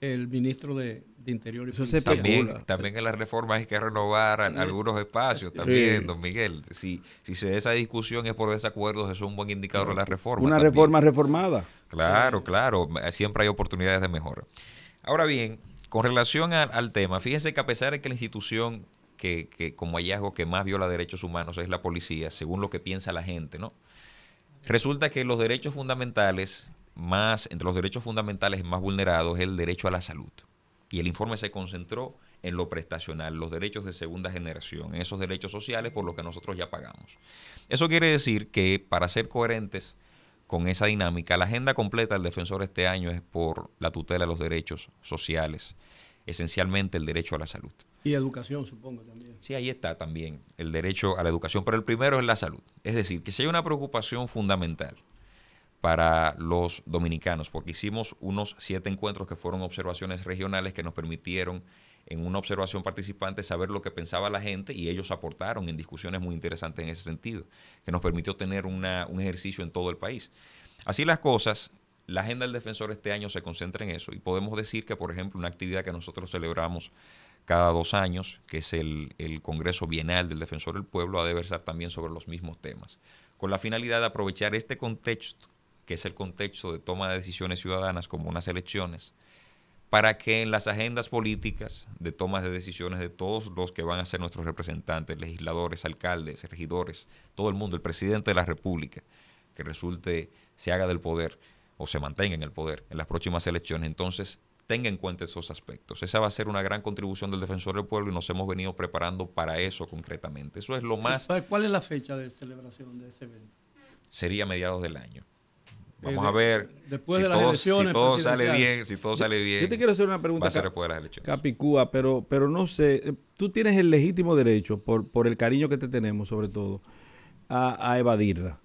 el ministro de, Interior y Eso también, también en las reformas hay que renovar algunos espacios también, don Miguel. Si, si se da esa discusión es por desacuerdos, es un buen indicador de la reforma. Una reforma reformada. Claro, claro, eh, siempre hay oportunidades de mejora. Ahora bien, con relación al tema, fíjense que a pesar de que la institución que, que, como hallazgo que más viola derechos humanos es la policía, según lo que piensa la gente, ¿no? Resulta que los derechos fundamentales más, entre los derechos fundamentales más vulnerados, es el derecho a la salud. Y el informe se concentró en lo prestacional, los derechos de segunda generación, en esos derechos sociales por los que nosotros ya pagamos. Eso quiere decir que, para ser coherentes con esa dinámica, la agenda completa del defensor este año es por la tutela de los derechos sociales, esencialmente el derecho a la salud. Y educación, supongo también. Sí, ahí está también el derecho a la educación, pero el primero es la salud. Es decir, que si hay una preocupación fundamental para los dominicanos, porque hicimos unos siete encuentros que fueron observaciones regionales que nos permitieron en una observación participante saber lo que pensaba la gente y ellos aportaron en discusiones muy interesantes en ese sentido, que nos permitió tener un ejercicio en todo el país. Así las cosas, la agenda del defensor este año se concentra en eso y podemos decir que, por ejemplo, una actividad que nosotros celebramos cada dos años, que es el, el Congreso Bienal del Defensor del Pueblo, ha de versar también sobre los mismos temas, con la finalidad de aprovechar este contexto que es el contexto de toma de decisiones ciudadanas como unas elecciones, para que en las agendas políticas de tomas de decisiones de todos los que van a ser nuestros representantes, legisladores, alcaldes, regidores, todo el mundo, el presidente de la República, que resulte, se haga del poder o se mantenga en el poder en las próximas elecciones, entonces tenga en cuenta esos aspectos. Esa va a ser una gran contribución del Defensor del Pueblo y nos hemos venido preparando para eso concretamente. Eso es lo más... ¿Cuál es la fecha de celebración de ese evento? Sería mediados del año. Vamos eh, a ver si, todo, sale bien, si todo sale bien. Yo te quiero hacer una pregunta, Capicúa, pero, pero no sé, eh, tú tienes el legítimo derecho, por, por el cariño que te tenemos sobre todo, a, a evadirla.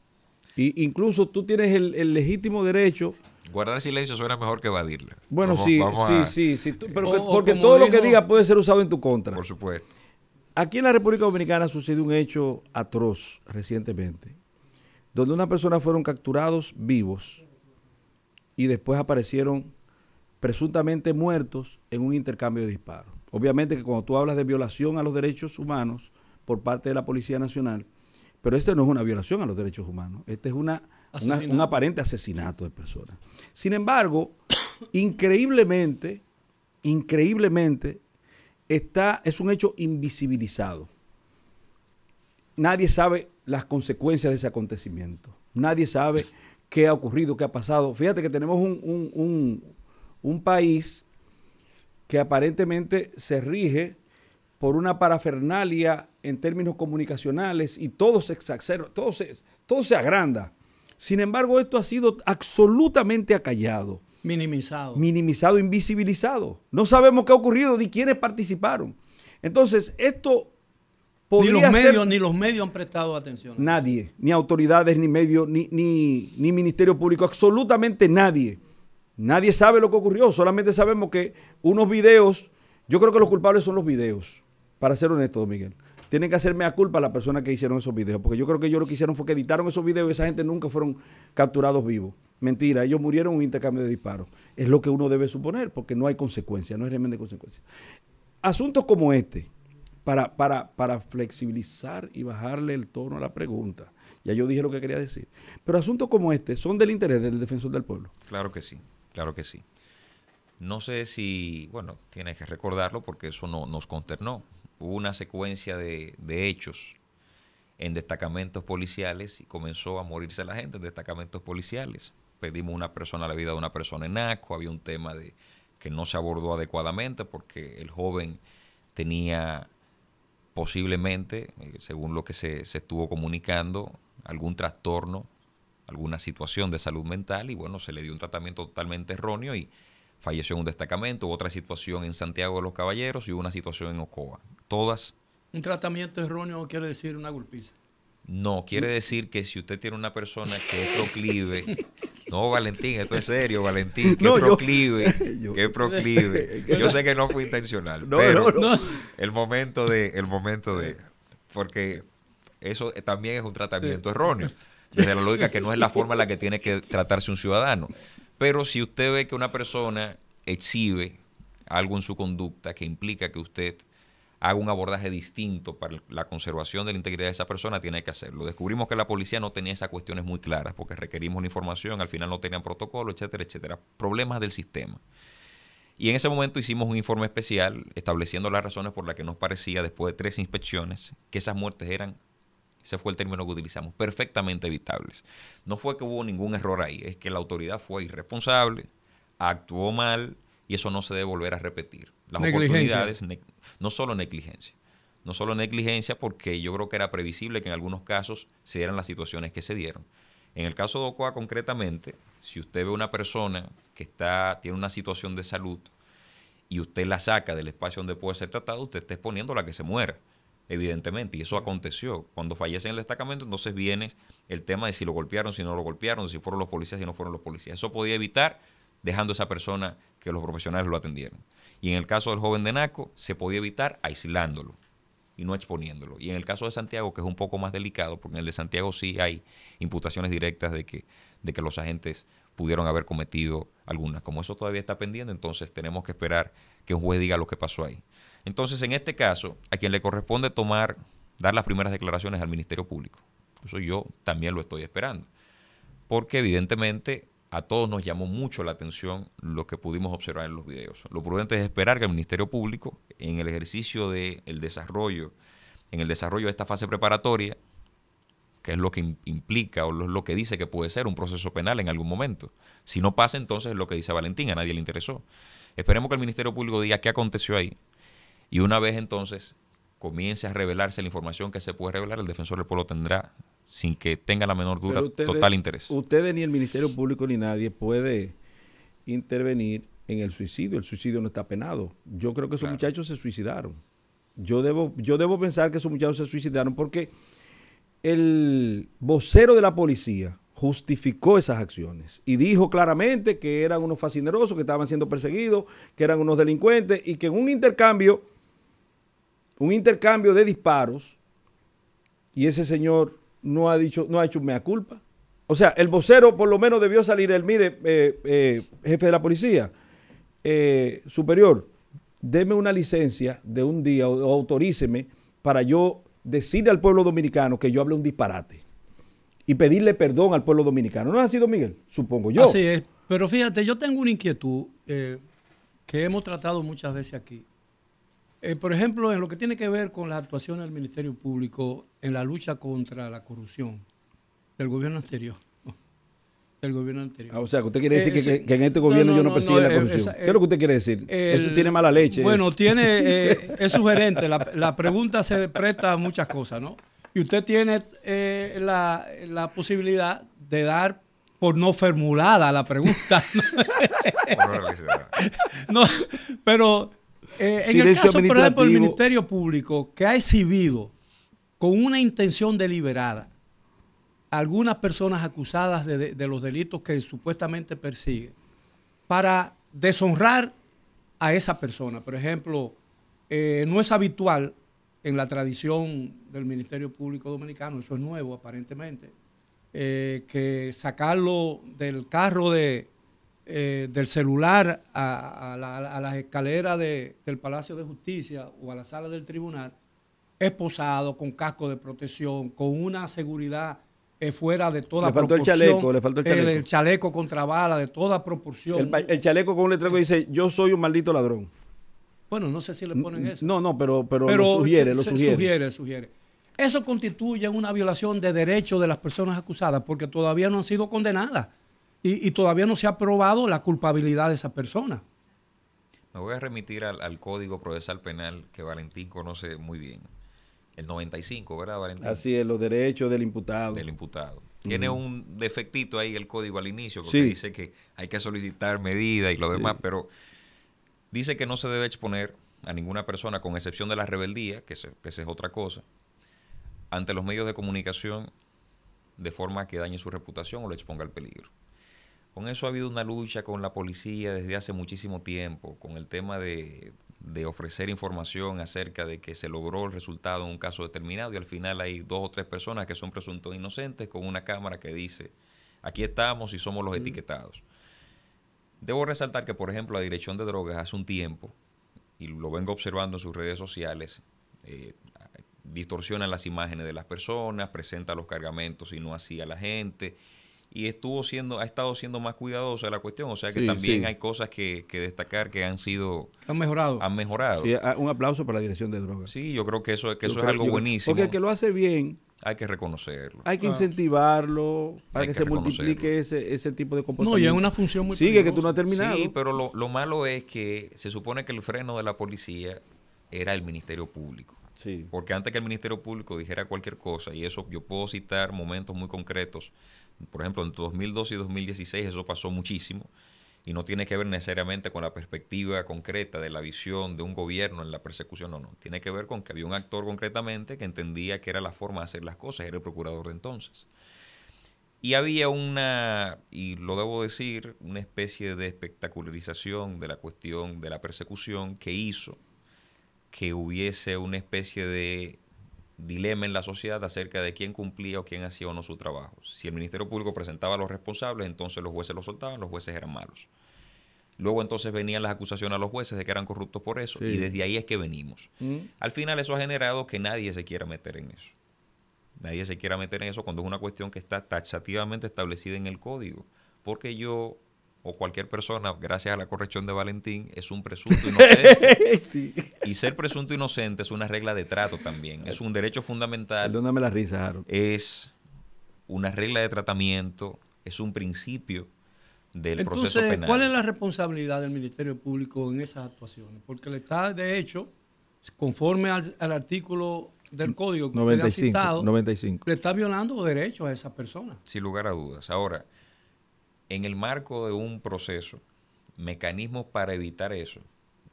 Y incluso tú tienes el, legítimo derecho Guardar silencio suena mejor que evadirla. Bueno, sí, sí, sí, porque todo lo que digas puede ser usado en tu contra. Por supuesto. Aquí en la República Dominicana sucedió un hecho atroz recientemente donde una persona fueron capturados vivos y después aparecieron presuntamente muertos en un intercambio de disparos. Obviamente que cuando tú hablas de violación a los derechos humanos por parte de la Policía Nacional, pero este no es una violación a los derechos humanos, este es una, un aparente asesinato de personas. Sin embargo, increíblemente, increíblemente, está, es un hecho invisibilizado nadie sabe las consecuencias de ese acontecimiento. Nadie sabe qué ha ocurrido, qué ha pasado. Fíjate que tenemos un, país que aparentemente se rige por una parafernalia en términos comunicacionales y todo se exacerba, todo se, todo se agranda. Sin embargo, esto ha sido absolutamente acallado. Minimizado. Minimizado, invisibilizado. No sabemos qué ha ocurrido ni quiénes participaron. Entonces, esto ni los, medios, ni los medios han prestado atención. Nadie, ni autoridades, ni medios, ni, ni, Ministerio Público, absolutamente nadie. Nadie sabe lo que ocurrió, solamente sabemos que unos videos, yo creo que los culpables son los videos, para ser honesto, don Miguel. Tienen que hacerme a culpa a la persona que hicieron esos videos, porque yo creo que ellos lo que hicieron fue que editaron esos videos y esa gente nunca fueron capturados vivos. Mentira, ellos murieron en un intercambio de disparos. Es lo que uno debe suponer, porque no hay consecuencia, no hay realmente consecuencia. Asuntos como este, para, para, para flexibilizar y bajarle el tono a la pregunta. Ya yo dije lo que quería decir. Pero asuntos como este son del interés del defensor del pueblo. Claro que sí, claro que sí. No sé si, bueno, tienes que recordarlo porque eso no, nos consternó. Hubo una secuencia de, hechos en destacamentos policiales y comenzó a morirse la gente en destacamentos policiales. Pedimos una persona, la vida de una persona en ACO, había un tema de que no se abordó adecuadamente porque el joven tenía posiblemente, eh, según lo que se, estuvo comunicando, algún trastorno, alguna situación de salud mental y bueno, se le dio un tratamiento totalmente erróneo y falleció en un destacamento, otra situación en Santiago de los Caballeros y hubo una situación en Ocoa. Todas... Un tratamiento erróneo quiere decir una golpiza. No, quiere mm. decir que si usted tiene una persona que es proclive, no Valentín, esto es serio, Valentín, que proclive, yo, proclive. Yo sé que no fue intencional, pero el momento de, el momento de, porque eso también es un tratamiento erróneo, desde la lógica que no es la forma en la que tiene que tratarse un ciudadano. Pero si usted ve que una persona exhibe algo en su conducta que implica que usted haga un abordaje distinto para la conservación de la integridad de esa persona, tiene que hacerlo. Descubrimos que la policía no tenía esas cuestiones muy claras porque requerimos la información, al final no tenían protocolo, etcétera, etcétera. Problemas del sistema. Y en ese momento hicimos un informe especial estableciendo las razones por las que nos parecía, después de tres inspecciones, que esas muertes eran, ese fue el término que utilizamos, perfectamente evitables. No fue que hubo ningún error ahí, es que la autoridad fue irresponsable, actuó mal y eso no se debe volver a repetir las oportunidades, no solo negligencia, no solo negligencia porque yo creo que era previsible que en algunos casos se dieran las situaciones que se dieron. En el caso de Ocoa concretamente, si usted ve una persona que está, tiene una situación de salud y usted la saca del espacio donde puede ser tratado, usted está exponiendo a la que se muera, evidentemente, y eso aconteció. Cuando fallece en el destacamento, entonces viene el tema de si lo golpearon, si no lo golpearon, si fueron los policías, si no fueron los policías. Eso podía evitar dejando a esa persona que los profesionales lo atendieron. Y en el caso del joven de Naco, se podía evitar aislándolo y no exponiéndolo. Y en el caso de Santiago, que es un poco más delicado, porque en el de Santiago sí hay imputaciones directas de que, de que los agentes pudieron haber cometido algunas. Como eso todavía está pendiente, entonces tenemos que esperar que un juez diga lo que pasó ahí. Entonces, en este caso, a quien le corresponde tomar, dar las primeras declaraciones al Ministerio Público. Eso yo también lo estoy esperando. Porque evidentemente a todos nos llamó mucho la atención lo que pudimos observar en los videos. Lo prudente es esperar que el Ministerio Público, en el ejercicio del desarrollo, en el desarrollo de esta fase preparatoria, que es lo que implica o lo, que dice que puede ser un proceso penal en algún momento. Si no pasa, entonces lo que dice Valentín, a nadie le interesó. Esperemos que el Ministerio Público diga qué aconteció ahí. Y una vez entonces comience a revelarse la información que se puede revelar, el defensor del pueblo tendrá sin que tenga la menor duda total interés. Ustedes ni el Ministerio Público ni nadie puede intervenir en el suicidio. El suicidio no está penado. Yo creo que esos muchachos se suicidaron. Yo debo, yo debo pensar que esos muchachos se suicidaron porque el vocero de la policía justificó esas acciones y dijo claramente que eran unos fascinerosos, que estaban siendo perseguidos, que eran unos delincuentes y que en un intercambio, un intercambio de disparos, y ese señor no ha dicho, no ha hecho mea culpa. O sea, el vocero por lo menos debió salir el mire, eh, eh, jefe de la policía, eh, superior, deme una licencia de un día o, autoríceme para yo decirle al pueblo dominicano que yo hable un disparate y pedirle perdón al pueblo dominicano. ¿No ha sido Miguel? Supongo yo. Así es. Pero fíjate, yo tengo una inquietud que hemos tratado muchas veces aquí. Eh, por ejemplo, en lo que tiene que ver con la actuación del Ministerio Público en la lucha contra la corrupción del gobierno anterior. Del gobierno anterior. Ah, o sea, que usted quiere decir que, eh, en este gobierno yo no, la eh, corrupción. ¿Qué es lo que usted quiere decir? eso tiene mala leche. Bueno, tiene, es sugerente. La, pregunta se presta a muchas cosas, ¿no? Y usted tiene la, la posibilidad de dar por no formulada la pregunta. no, pero eh, en el caso, por ejemplo, del Ministerio Público, que ha exhibido con una intención deliberada algunas personas acusadas de, los delitos que supuestamente persigue, para deshonrar a esa persona. Por ejemplo, eh, no es habitual en la tradición del Ministerio Público Dominicano, eso es nuevo aparentemente, eh, que sacarlo del carro de, eh, del celular a, la, las escaleras del Palacio de Justicia o a la sala del tribunal, esposado, con casco de protección, con una seguridad eh, fuera de toda le proporción. El chaleco, le faltó el chaleco. El, contra bala de toda proporción. El, chaleco con un letrero que dice, yo soy un maldito ladrón. Bueno, no sé si le ponen eso. No, no, pero, pero, lo sugiere. Eso constituye una violación de derechos de las personas acusadas porque todavía no han sido condenadas y, todavía no se ha probado la culpabilidad de esa persona. Me voy a remitir al, Código Procesal Penal que Valentín conoce muy bien. El 95, ¿verdad, Valentín? Así es, los derechos del imputado. Del imputado. Tiene un defectito ahí el código al inicio, porque dice que hay que solicitar medidas y lo demás, pero dice que no se debe exponer a ninguna persona, con excepción de la rebeldía, que, es otra cosa, ante los medios de comunicación de forma que dañe su reputación o le exponga al peligro. Con eso ha habido una lucha con la policía desde hace muchísimo tiempo, con el tema de, ofrecer información acerca de que se logró el resultado en un caso determinado y al final hay dos o tres personas que son presuntos inocentes con una cámara que dice, aquí estamos y somos los etiquetados. Debo resaltar que, por ejemplo, la Dirección de Drogas hace un tiempo, y lo vengo observando en sus redes sociales, eh, distorsiona las imágenes de las personas, presenta los cargamentos y no así a la gente y estuvo siendo, ha estado siendo más cuidadosa la cuestión. O sea que también hay cosas que, destacar que han sido... Han mejorado. Han mejorado. un aplauso para la dirección de drogas. Sí, yo creo que eso, que eso es algo buenísimo. Porque el que lo hace bien... Hay que reconocerlo. Hay que incentivarlo para que, se multiplique ese, ese tipo de comportamiento. No, y es una función muy Sigue, que tú no has terminado. Sí, pero lo, lo malo es que se supone que el freno de la policía era el Ministerio Público. Sí. Porque antes que el Ministerio Público dijera cualquier cosa, y eso yo puedo citar momentos muy concretos por ejemplo, entre 2012 y 2016 eso pasó muchísimo y no tiene que ver necesariamente con la perspectiva concreta de la visión de un gobierno en la persecución, no, no. Tiene que ver con que había un actor concretamente que entendía que era la forma de hacer las cosas, era el procurador de entonces. Y había una, y lo debo decir, una especie de espectacularización de la cuestión de la persecución que hizo que hubiese una especie de dilema en la sociedad acerca de quién cumplía o quién hacía o no su trabajo. Si el Ministerio Público presentaba a los responsables, entonces los jueces los soltaban, los jueces eran malos. Luego entonces venían las acusaciones a los jueces de que eran corruptos por eso, y desde ahí es que venimos. Mm. Al final eso ha generado que nadie se quiera meter en eso. Nadie se quiera meter en eso cuando es una cuestión que está taxativamente establecida en el código. Porque yo o cualquier persona, gracias a la corrección de Valentín, es un presunto inocente. Y ser presunto inocente es una regla de trato también, es un derecho fundamental. Perdóname la risa, Es una regla de tratamiento, es un principio del proceso penal. ¿Cuál es la responsabilidad del Ministerio Público en esas actuaciones? Porque le está, de hecho, conforme al, artículo del código que 95, citado, le está violando derechos a esa persona Sin lugar a dudas. Ahora, en el marco de un proceso, mecanismos para evitar eso,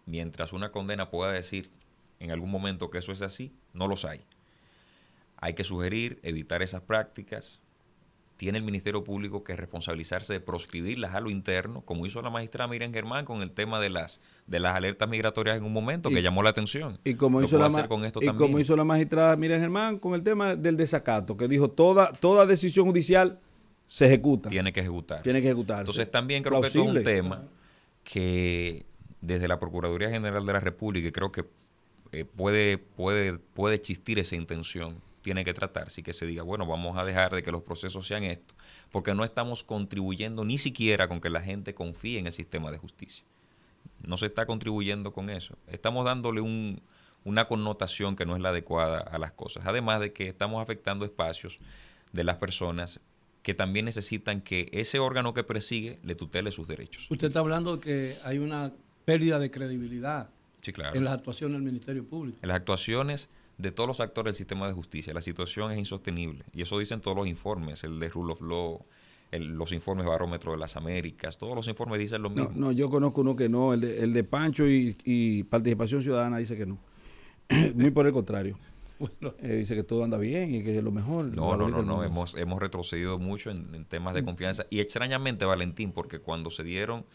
mientras una condena pueda decir en algún momento que eso es así, no los hay. Hay que sugerir, evitar esas prácticas. Tiene el Ministerio Público que responsabilizarse de proscribirlas a lo interno, como hizo la magistrada Miriam Germán con el tema de las, de las alertas migratorias en un momento, que llamó la atención. Y como, hizo la, magistrada Miriam Germán con el tema del desacato, que dijo toda, toda decisión judicial se ejecuta. Tiene que ejecutar. Tiene que ejecutar. Entonces también creo que es un tema que desde la Procuraduría General de la República, creo que eh, puede, puede, puede existir esa intención, tiene que tratar y que se diga, bueno, vamos a dejar de que los procesos sean estos, porque no estamos contribuyendo ni siquiera con que la gente confíe en el sistema de justicia. No se está contribuyendo con eso. Estamos dándole un, una connotación que no es la adecuada a las cosas, además de que estamos afectando espacios de las personas que también necesitan que ese órgano que persigue le tutele sus derechos. Usted está hablando de que hay una pérdida de credibilidad en las actuaciones del Ministerio Público. En las actuaciones de todos los actores del sistema de justicia. La situación es insostenible. Y eso dicen todos los informes, el de Rule of Law, los informes barómetro de las Américas, todos los informes dicen lo mismo. No, yo conozco uno que no, el de, Pancho y, y Participación Ciudadana dice que no. ni por el contrario. Bueno. Eh, dice que todo anda bien y que es lo mejor. No, no, no, no, hemos, hemos retrocedido mucho en, temas de mm. confianza. Y extrañamente, Valentín, porque cuando se dieron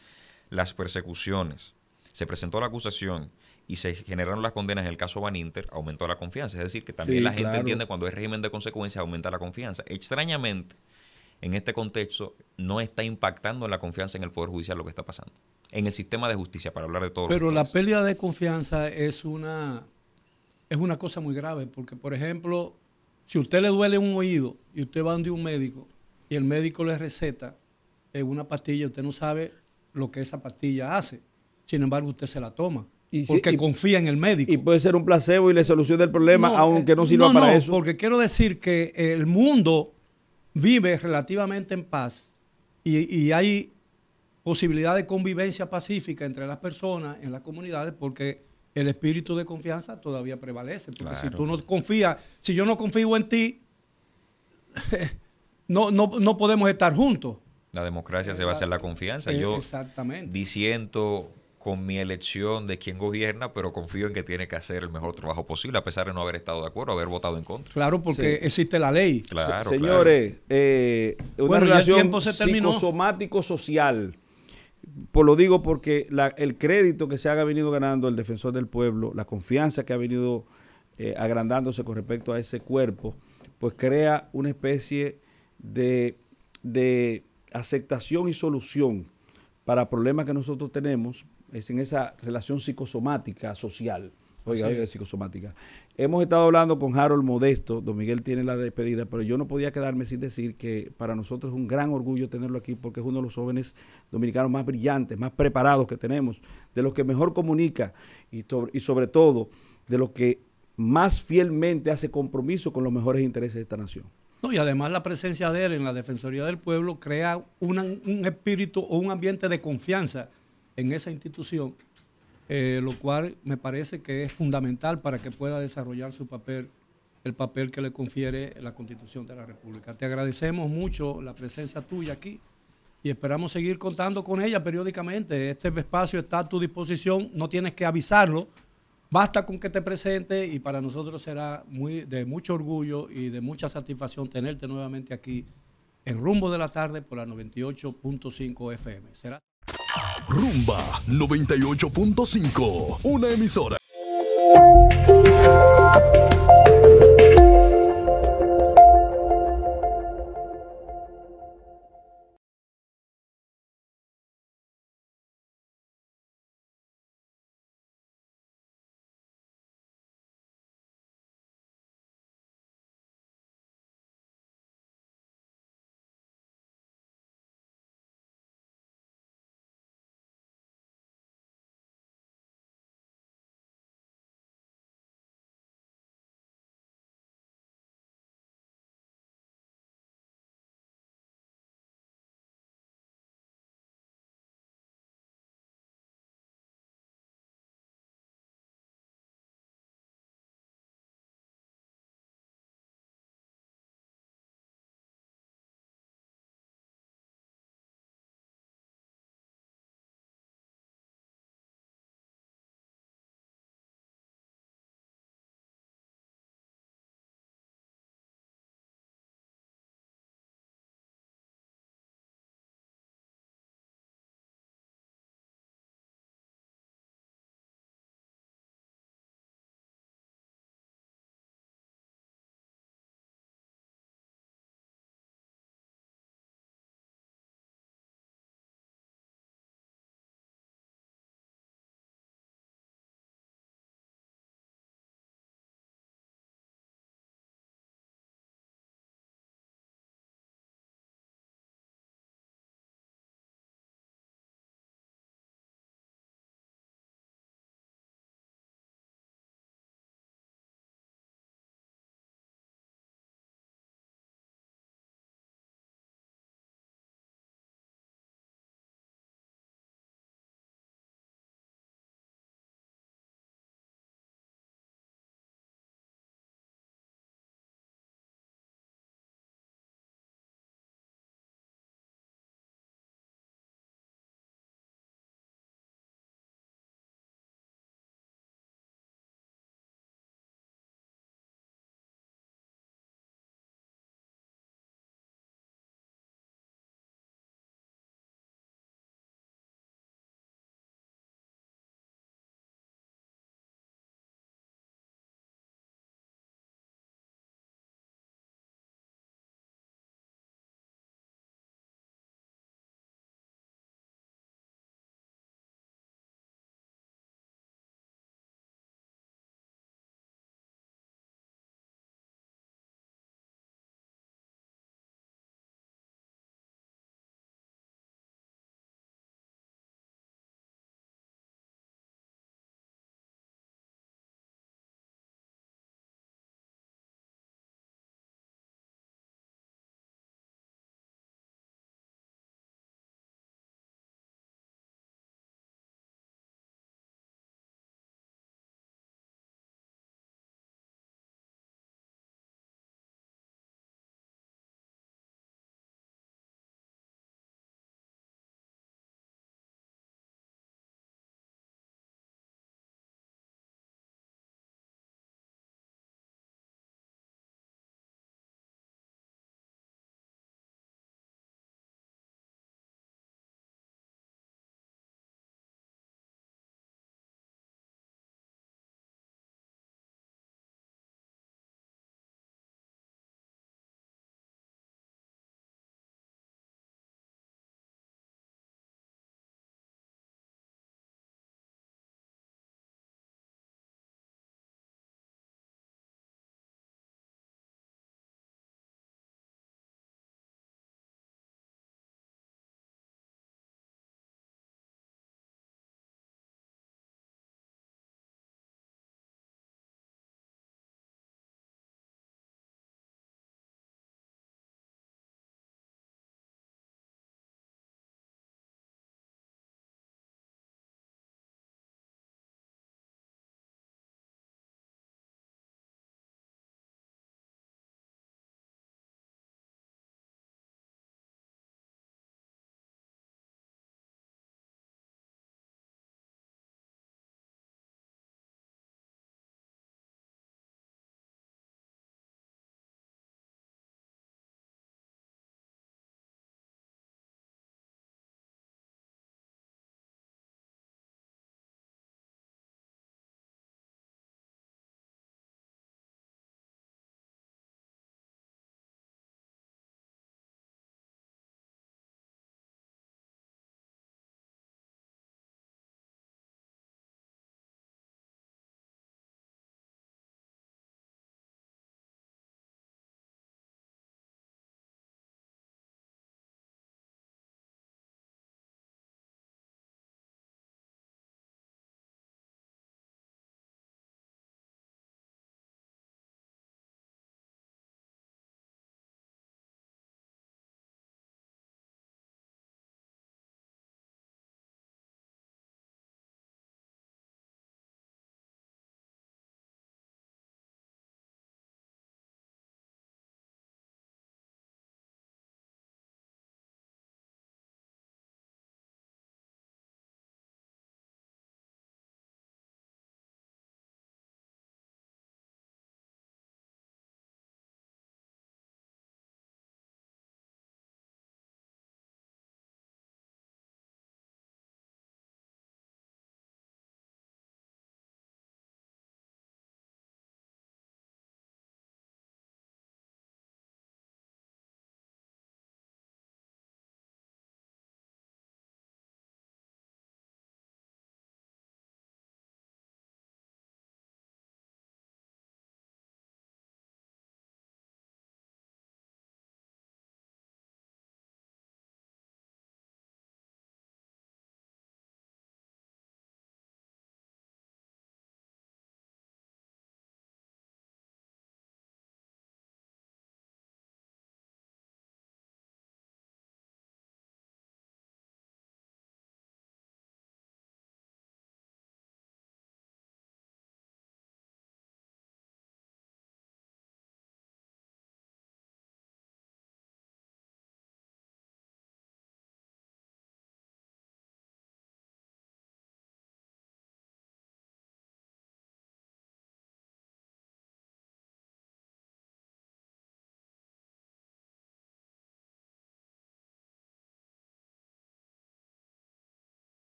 las persecuciones, se presentó la acusación y se generaron las condenas en el caso Van Inter, aumentó la confianza. Es decir, que también la gente entiende cuando hay régimen de consecuencias, aumenta la confianza. Extrañamente, en este contexto, no está impactando en la confianza en el Poder Judicial lo que está pasando. En el sistema de justicia, para hablar de todo. Pero la pérdida de confianza es una es una cosa muy grave, porque por ejemplo, si a usted le duele un oído y usted va a un médico y el médico le receta eh, una pastilla, usted no sabe lo que esa pastilla hace. Sin embargo, usted se la toma. porque confía en el médico. Y puede ser un placebo y le soluciona el problema, aunque eh, no sirva para eso. Porque quiero decir que el mundo vive relativamente en paz y, y hay posibilidad de convivencia pacífica entre las personas en las comunidades porque el espíritu de confianza todavía prevalece. Porque si tú no confías, si yo no confío en ti, no, no, podemos estar juntos. La democracia se basa en la confianza. Eh, yo diciendo disiento con mi elección de quién gobierna, pero confío en que tiene que hacer el mejor trabajo posible, a pesar de no haber estado de acuerdo, haber votado en contra. Claro, porque existe la ley. Claro, Señores, Eh, una relación psicosomático-social por pues lo digo porque el crédito que se ha venido ganando el defensor del pueblo, la confianza que ha venido eh, agrandándose con respecto a ese cuerpo, pues crea una especie de, de aceptación y solución para problemas que nosotros tenemos, es en esa relación psicosomática social. Oiga, oiga, psicosomática. Hemos estado hablando con Harold Modesto, don Miguel tiene la despedida, pero yo no podía quedarme sin decir que para nosotros es un gran orgullo tenerlo aquí porque es uno de los jóvenes dominicanos más brillantes, más preparados que tenemos, de los que mejor comunica y, y sobre todo de los que más fielmente hace compromiso con los mejores intereses de esta nación. No, y además la presencia de él en la Defensoría del Pueblo crea un espíritu o un ambiente de confianza en esa institución eh, lo cual me parece que es fundamental para que pueda desarrollar su papel, el papel que le confiere la Constitución de la República. Te agradecemos mucho la presencia tuya aquí y esperamos seguir contando con ella periódicamente. Este espacio está a tu disposición, no tienes que avisarlo, basta con que te presente y para nosotros será muy, de mucho orgullo y de mucha satisfacción tenerte nuevamente aquí en rumbo de la tarde por la 98.5 FM. Será Rumba 98.5, una emisora.